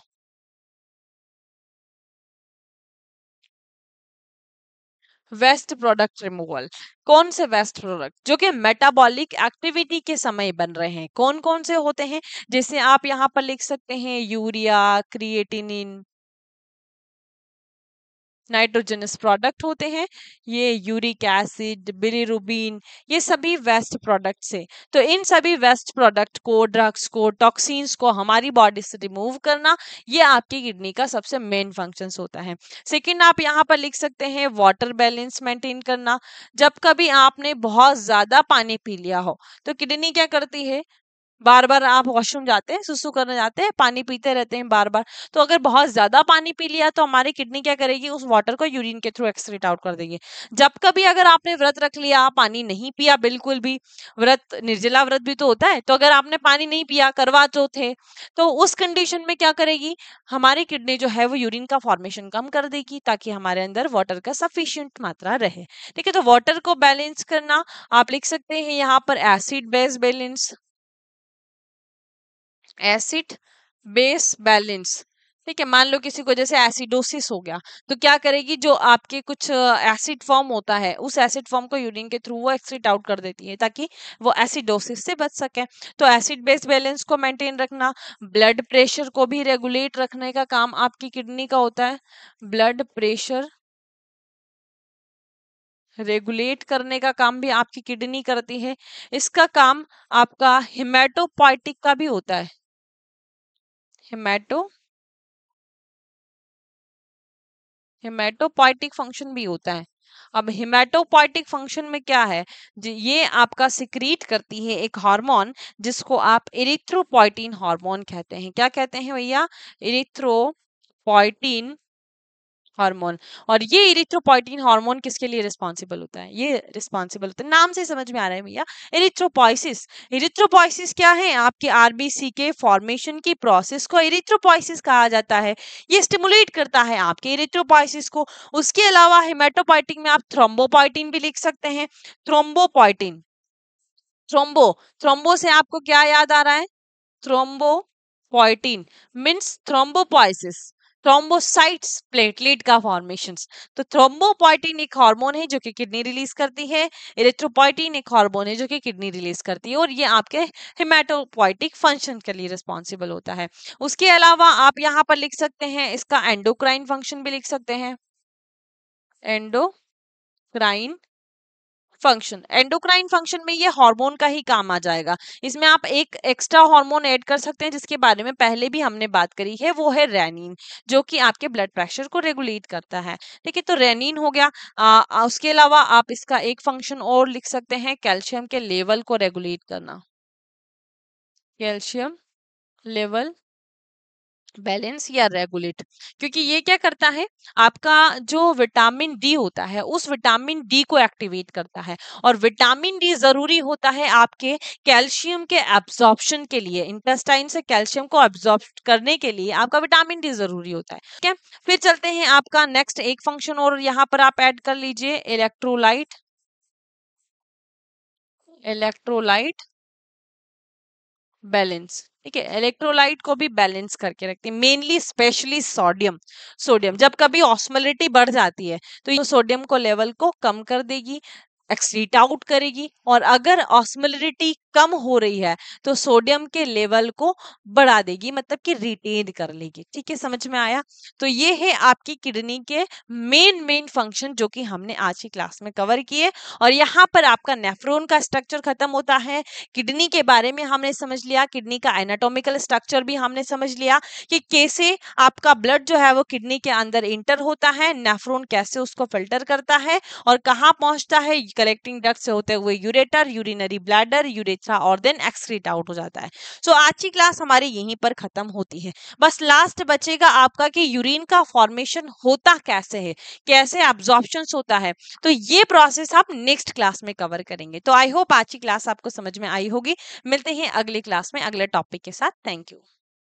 वेस्ट प्रोडक्ट रिमूवल कौन से वेस्ट प्रोडक्ट जो कि मेटाबॉलिक एक्टिविटी के समय बन रहे हैं कौन कौन से होते हैं जैसे आप यहाँ पर लिख सकते हैं यूरिया क्रिएटिनिन नाइट्रोजनस प्रोडक्ट होते हैं ये यूरिक एसिड बिलीरुबिन ये सभी वेस्ट प्रोडक्ट से तो इन सभी वेस्ट प्रोडक्ट को ड्रग्स को टॉक्सिन्स को हमारी बॉडी से रिमूव करना ये आपकी किडनी का सबसे मेन फंक्शन होता है सेकेंड आप यहाँ पर लिख सकते हैं वाटर बैलेंस मेंटेन करना जब कभी आपने बहुत ज़्यादा पानी पी लिया हो तो किडनी क्या करती है बार बार आप वॉशरूम जाते हैं सुसु करने जाते हैं पानी पीते रहते हैं बार बार तो अगर बहुत ज्यादा पानी पी लिया तो हमारी किडनी क्या करेगी उस वाटर को यूरिन के थ्रू एक्सक्रीट आउट कर देगी जब कभी अगर आपने व्रत रख लिया पानी नहीं पिया बिल्कुल भी व्रत निर्जला व्रत भी तो होता है तो अगर आपने पानी नहीं पिया करवा जो तो थे तो उस कंडीशन में क्या करेगी हमारी किडनी जो है वो यूरिन का फॉर्मेशन कम कर देगी ताकि हमारे अंदर वाटर का सफिशियंट मात्रा रहे ठीक है तो वाटर को बैलेंस करना आप लिख सकते हैं यहाँ पर acid base balance acid base balance ठीक है मान लो किसी को जैसे एसिडोसिस हो गया तो क्या करेगी जो आपके कुछ एसिड फॉर्म होता है उस एसिड फॉर्म को यूरिन के थ्रू वो एक्सिट आउट कर देती है ताकि वो एसिडोसिस से बच सके तो एसिड बेस बैलेंस को मेंटेन रखना ब्लड प्रेशर को भी रेगुलेट रखने का काम आपकी किडनी का होता है ब्लड प्रेशर रेगुलेट करने का काम भी आपकी किडनी करती है इसका काम आपका हिमेटोपॉइटिक का भी होता है हेमाटो हेमाटोपोइटिक फंक्शन भी होता है अब हिमेटोपोइटिक फंक्शन में क्या है ये आपका सिक्रीट करती है एक हार्मोन जिसको आप इरेथ्रोपोइटिन हार्मोन कहते हैं क्या कहते हैं भैया इरेथ्रोपोइटिन हार्मोन और ये इरिथ्रोपोइटिन हार्मोन किसके लिए रिस्पॉन्सिबल होता है ये रिस्पॉन्सिबल होता है नाम से समझ में आ रहा है भैया इरिथ्रोपोइसिस इरिथ्रोपोइसिस क्या है आपके आरबीसी के फॉर्मेशन की प्रोसेस को इरिथ्रोपोइसिस कहा जाता है ये स्टिमुलेट करता है आपके इरिथ्रोपोइसिस को उसके अलावा हेमेटोपोइटिन में आप थ्रोम्बोपोइटिन भी लिख सकते हैं थ्रोम्बोपोइटिन थ्रोम्बो थ्रोम्बो से आपको क्या याद आ रहा है thrombopoietin means thrombopoiesis thrombocytes platelet का फॉर्मेशन तो थ्रोम्बोपोइटिन एक हार्मोन है जो कि किडनी रिलीज करती है इलेक्ट्रोपोइटिन एक हार्मोन है जो कि किडनी रिलीज करती है और ये आपके हिमाटोपोइटिक फंक्शन के लिए रिस्पॉन्सिबल होता है उसके अलावा आप यहाँ पर लिख सकते हैं इसका एंडोक्राइन फंक्शन भी लिख सकते हैं एंडोक्राइन फंक्शन एंडोक्राइन फंक्शन में ये हार्मोन का ही काम आ जाएगा इसमें आप एक एक्स्ट्रा हार्मोन ऐड कर सकते हैं जिसके बारे में पहले भी हमने बात करी है वो है रेनिन जो कि आपके ब्लड प्रेशर को रेगुलेट करता है ठीक है तो रेनिन हो गया आ, उसके अलावा आप इसका एक फंक्शन और लिख सकते हैं कैल्शियम के लेवल को रेगुलेट करना कैल्शियम लेवल बैलेंस या रेगुलेट क्योंकि ये क्या करता है आपका जो विटामिन डी होता है उस विटामिन डी को एक्टिवेट करता है और विटामिन डी जरूरी होता है आपके कैल्शियम के एब्जॉर्प्शन के लिए इंटेस्टाइन से कैल्शियम को एब्जॉर्ब करने के लिए आपका विटामिन डी जरूरी होता है ठीक है फिर चलते हैं आपका नेक्स्ट एक फंक्शन और यहाँ पर आप एड कर लीजिए इलेक्ट्रोलाइट इलेक्ट्रोलाइट बैलेंस ठीक है इलेक्ट्रोलाइट को भी बैलेंस करके रखती है मेनली स्पेशली सोडियम सोडियम जब कभी ऑस्मोलिटी बढ़ जाती है तो ये सोडियम को लेवल को कम कर देगी एक्सक्रीट आउट करेगी और अगर ऑस्मिलिटी कम हो रही है तो सोडियम के लेवल को बढ़ा देगी मतलब कि रिटेन कर लेगी ठीक है समझ में आया तो ये है आपकी किडनी के मेन मेन फंक्शन जो कि हमने आज की क्लास में कवर किए और यहाँ पर आपका नेफ्रोन का स्ट्रक्चर खत्म होता है किडनी के बारे में हमने समझ लिया किडनी का एनाटोमिकल स्ट्रक्चर भी हमने समझ लिया कि कैसे आपका ब्लड जो है वो किडनी के अंदर इंटर होता है नेफ्रोन कैसे उसको फिल्टर करता है और कहाँ पहुंचता है कलेक्टिंग डक्ट से होते हुए यूरेटर यूरिनरी ब्लैडर यूरेथ्रा और देन एक्सक्रीट आउट हो जाता है सो so, आज की क्लास हमारी यहीं पर खत्म होती है बस लास्ट बचेगा आपका कि यूरिन का फॉर्मेशन होता कैसे है कैसे एब्जॉर्प्शन होता है तो ये प्रोसेस आप नेक्स्ट क्लास में कवर करेंगे तो आई होप आज की क्लास आपको समझ में आई होगी मिलते हैं अगले क्लास में अगले टॉपिक के साथ थैंक यू